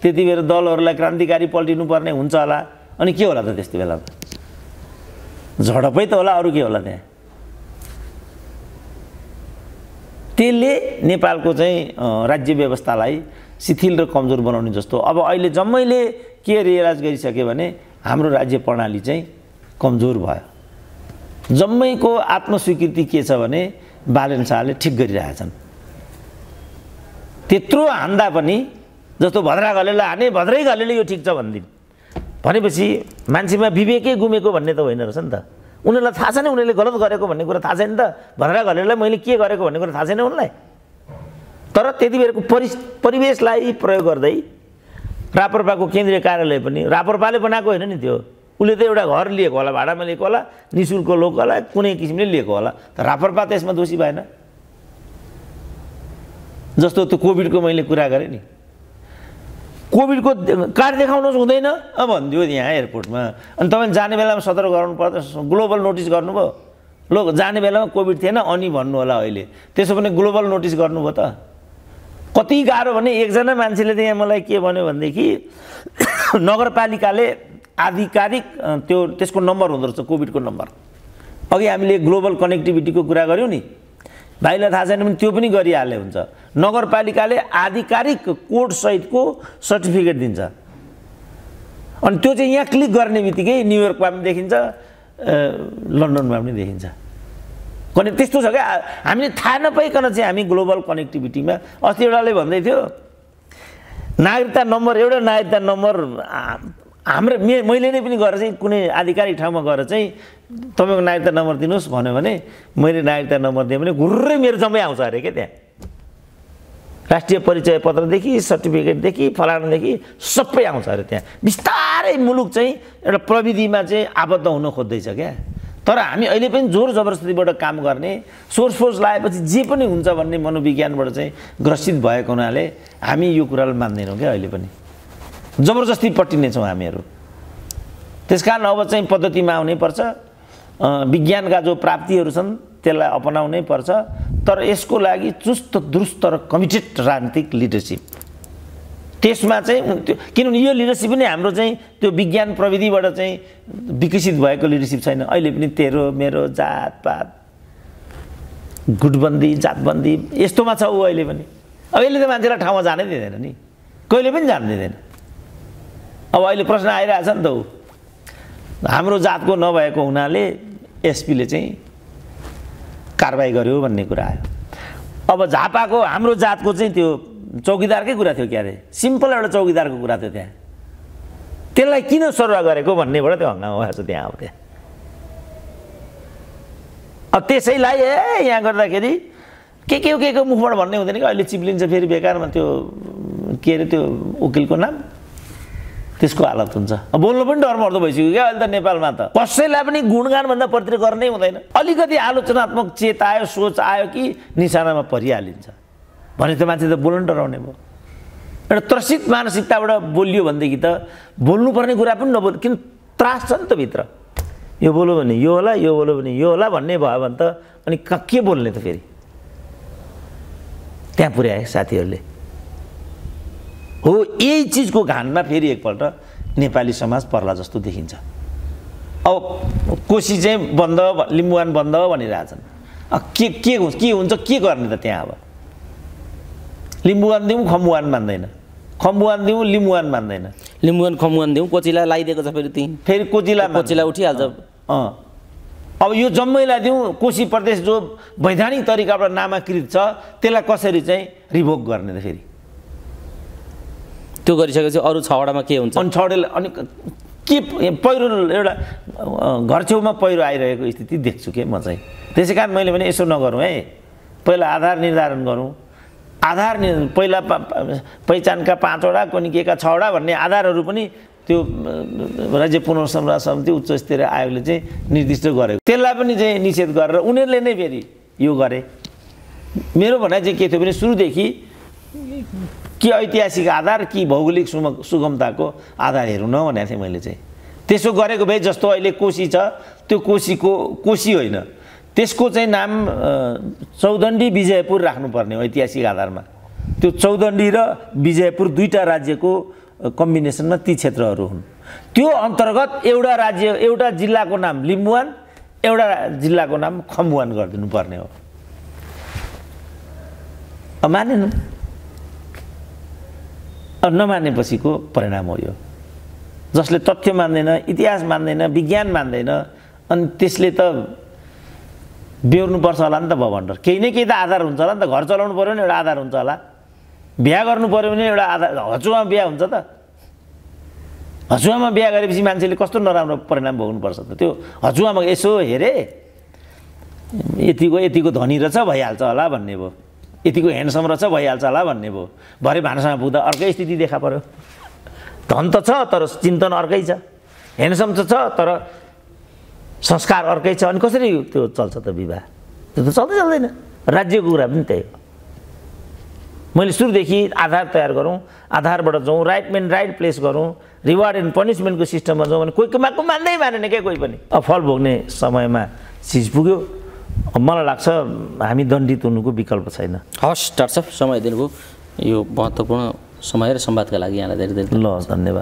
त्यति बेला दलहरूलाई क्रान्तिकारी पल्टिनुपर्ने हुन्छ होला अनि के होला त त्यस्तो बेलामा झडपै त होला अरू के होला त्यहाँ त्यसले नेपालको चाहिँ राज्य व्यवस्थालाई शिथिल र कमजोर बनाउने जस्तो अब अहिले जम्मैले के रियलाइज गरिसक्यो भने हाम्रो राज्य प्रणाली चाहिँ कमजोर भयो जम्मैको आत्मस्वीकृति के छ भने बालन शाहले ठिक गरिरहेछन् त्यत्रो हान्दा पनि जस्तो भद्रा घलेलाई हाने भद्रै घलेले यो ठिक छ भनिदिन् भनेपछि मान्छेमा विवेकै गुमेको भन्ने त होइन रहेछ नि त उनीहरूलाई थाहा छैन उनीहरूले गलत गरेको भन्ने कुरा थाहा छैन त भद्रा घलेलाई मैले के गरेको भन्ने कुरा थाहा छैन उनलाई तर त्यति बेलाको परि परिवेशलाई प्रयोग गर्दै रापरपाको केन्द्रीय कार्यालय पनि रापरपाले बनाएको होइन नि त्यो उसले त एउटा घर लिएको होला भाडामा लिएको होला नि शुल्क लोक होला कुनै किसिमले लिएको होला त रापरपा त यसमा दोषी भएन जस्तो त्यो कोभिडको मैले कुरा गरेँ नि कोभिडको कार्ड देखाउनुहोस् हुँदैन भनिदियो यहाँ एयरपोर्टमा अनि तपाईँ जाने बेलामा सतर्क गराउनु पर्दैन ग्लोबल नोटिस गर्नुभयो लो जाने बेलामा कोभिड थिएन अनि भन्नु होला अहिले त्यसो भने ग्लोबल नोटिस गर्नुभयो त कति गाह्रो भने एकजना मान्छेले त यहाँ मलाई के भन्यो भनेदेखि नगरपालिकाले आधिकारिक त्यो त्यसको नम्बर हुँदो रहेछ कोभिडको नम्बर अघि हामीले ग्लोबल कनेक्टिभिटीको कुरा गऱ्यौँ नि भाइलाई थाहा छैन भने त्यो पनि गरिहाले हुन्छ नगरपालिकाले आधिकारिक कोडसहितको सर्टिफिकेट दिन्छ अनि त्यो चाहिँ यहाँ क्लिक गर्ने बित्तिकै न्युयोर्कमा पनि देखिन्छ लन्डनमा पनि देखिन्छ कने त्यस्तो छ क्या हामीले थाहा नपाइकन चाहिँ हामी ग्लोबल कनेक्टिभिटीमा अस्ति एउटाले भन्दै थियो नागरिकता नम्बर एउटा नागरिकता नम्बर हाम्रो मे मैले नै पनि गएर चाहिँ कुनै आधिकारिक ठाउँमा गएर चाहिँ तपाईँको नागरिकता नम्बर दिनुहोस् भन्यो भने मैले नागरिकता नम्बर दिएँ भने घुर्रै मेरो जम्मै आउँछ अरे क्या त्यहाँ राष्ट्रिय परिचय पत्रदेखि सर्टिफिकेटदेखि फलानादेखि सबै आउँछ अरे त्यहाँ बिस्तारै मुलुक चाहिँ एउटा प्रविधिमा चाहिँ आबद्ध हुन खोज्दैछ क्या तर हामी अहिले पनि जोर जबरजस्तीबाट काम गर्ने सोर्स फोर्स लगाएपछि जे पनि हुन्छ भन्ने मनोविज्ञानबाट चाहिँ ग्रसित भएको हुनाले हामी यो कुरालाई मान्दैनौँ क्या अहिले पनि जबरजस्ती पट्टिनेछौँ हामीहरू त्यस कारण अब चाहिँ पद्धतिमा आउनै पर्छ विज्ञानका जो प्राप्तिहरू छन् त्यसलाई अपनाउनै पर्छ तर यसको लागि चुस्त दुरुस्त र कमिटेड राजनीतिक लिडरसिप त्यसमा चाहिँ किनभने यो लिडरसिप पनि हाम्रो चाहिँ त्यो विज्ञान प्रविधिबाट चाहिँ विकसित भएको लिडरसिप छैन अहिले पनि तेरो मेरो जातपात गुटबन्दी जातबन्दी यस्तोमा छ ऊ अहिले पनि अब यसले त मान्छेलाई ठाउँमा जानै दिँदैन नि कहिले पनि जान दिँदैन अब अहिले प्रश्न आइरहेछ नि त ऊ हाम्रो जातको नभएको हुनाले एसपीले चाहिँ कारवाही गर्यो भन्ने कुरा आयो अब झापाको हाम्रो जातको चाहिँ त्यो चौकीदारकै कुरा थियो क्यारे सिम्पल एउटा चौकीदारको कुरा थियो त्यहाँ त्यसलाई किन सरुवा गरेको भन्नेबाट त्यो हङ्गामा भएको छ त्यहाँ अब त्यहाँ अब त्यसैलाई ए यहाँ गर्दाखेरि के के के को मुखबाट भन्ने हुँदैन कि अहिले चिप्लिन्छ फेरि बेकारमा त्यो के अरे त्यो वकिलको नाम त्यसको हालत हुन्छ बोल्नु पनि डर मर्दो भइसक्यो क्या अहिले त नेपालमा त कसैलाई पनि गुणगानभन्दा प्रतिरो गर्नै हुँदैन अलिकति आलोचनात्मक चेत आयो सोच आयो कि निशानामा परिहालिन्छ भने त मान्छे त बोल्नु डराउने भयो एउटा त्रसित मानसिकताबाट बोलियो भनेदेखि त बोल्नुपर्ने कुरा पनि नबोल किन त्रास छ नि त भित्र यो बोल्यो भने यो होला यो बोल्यो भने यो होला भन्ने भयो भने त अनि के बोल्ने त फेरि त्यहाँ पुर्याए साथीहरूले हो यही चिजको घानमा फेरि एकपल्ट नेपाली समाज पर्ला जस्तो देखिन्छ अब कोसी चाहिँ बन्द लिम्बुवान बन्द भनिरहेछन् के के के हुन्छ के गर्ने त त्यहाँ अब लिम्बुवान दिउँ खम्बुवान मान्दैन खम्बुवान दिउँ लिम्बुवान मान्दैन लिम्बुवान खम्बुवान दिउँ कोचिला लगाइदिएको छ फेरि त्यहीँ फेरि कोचिला कोचिला उठिहाल्छ अँ अब यो जम्मैलाई दिउँ कोशी प्रदेश जो वैधानिक तरिकाबाट नामाकृत छ त्यसलाई कसरी चाहिँ रिभोक गर्ने त फेरि त्यो गरिसकेपछि अरू छवटामा के हुन्छ अनि छवटाले अनि के पहिरो एउटा घर छेउमा पहिरो आइरहेको स्थिति देख्छु के म चाहिँ त्यसै कारण मैले भने यसो नगरौँ है पहिला आधार निर्धारण गरौँ आधार नि पहिला पहिचानका पाँचवटा के का छवटा भन्ने आधारहरू पनि त्यो राज्य पुनर्संरचना समिति उच्च स्तरीय आयोगले चाहिँ निर्दिष्ट गरेको त्यसलाई पनि चाहिँ निषेध गरेर उनीहरूले नै फेरि यो गरे मेरो भनाइ चाहिँ के थियो भने सुरुदेखि कि ऐतिहासिक आधार कि भौगोलिक सुम सुगमताको आधार हेरौँ न भनेको थिएँ मैले चाहिँ त्यसो गरेको भए जस्तो अहिले कोसी छ त्यो कोसीको कोसी होइन त्यसको चाहिँ नाम चौदण्डी विजयपुर राख्नुपर्ने हो ऐतिहासिक आधारमा त्यो चौदण्डी र विजयपुर दुईवटा राज्यको कम्बिनेसनमा ती क्षेत्रहरू हुन् त्यो अन्तर्गत एउटा राज्य एउटा जिल्लाको नाम लिम्बुवान एउटा जिल्लाको नाम खम्बुवान गरिदिनुपर्ने हो मानेन नमानेपछिको परिणाम हो यो जसले तथ्य मान्दैन इतिहास मान्दैन विज्ञान मान्दैन अनि त्यसले त पर्छ होला नि त भवन्डर केही न केही त आधार हुन्छ होला नि त घर चलाउनु पऱ्यो भने एउटा आधार हुन्छ होला बिहा गर्नु पऱ्यो भने एउटा आधार हचुवामा बिहा हुन्छ त हचुवामा बिहा गरेपछि मान्छेले कस्तो नराम्रो परिणाम भोग्नुपर्छ त त्यो हचुवामा यसो हेरे यतिको यतिको धनी रहेछ भइहाल्छ होला भन्ने भयो यतिको ह्यान्डसम रहेछ भइहाल्छ होला भन्ने भयो भरे भान्सामा पुग्दा अर्कै स्थिति देखा पऱ्यो धन त छ तर चिन्तन अर्कै छ ह्यान्डसम त छ तर संस्कार अर्कै छ अनि कसरी त्यो चल्छ त विवाह त्यो त चल्दै चल्दैन राज्यको कुरा पनि त्यही हो मैले सुरुदेखि आधार तयार गरौँ आधारबाट जाउँ राइट मेन राइट प्लेस गरौँ रिवार्ड एन्ड पनिसमेन्टको सिस्टममा जाउँ भने कोही को मान्दै मानेन क्या कोही पनि अब फल भोग्ने समयमा चिज पुग्यो मलाई लाग्छ हामी दण्डित हुनुको विकल्प छैन हवस् डाक्टर साहब समय दिनुभयो यो महत्त्वपूर्ण समय र सम्वादका लागि यहाँलाई धेरै धेरै ल धन्यवाद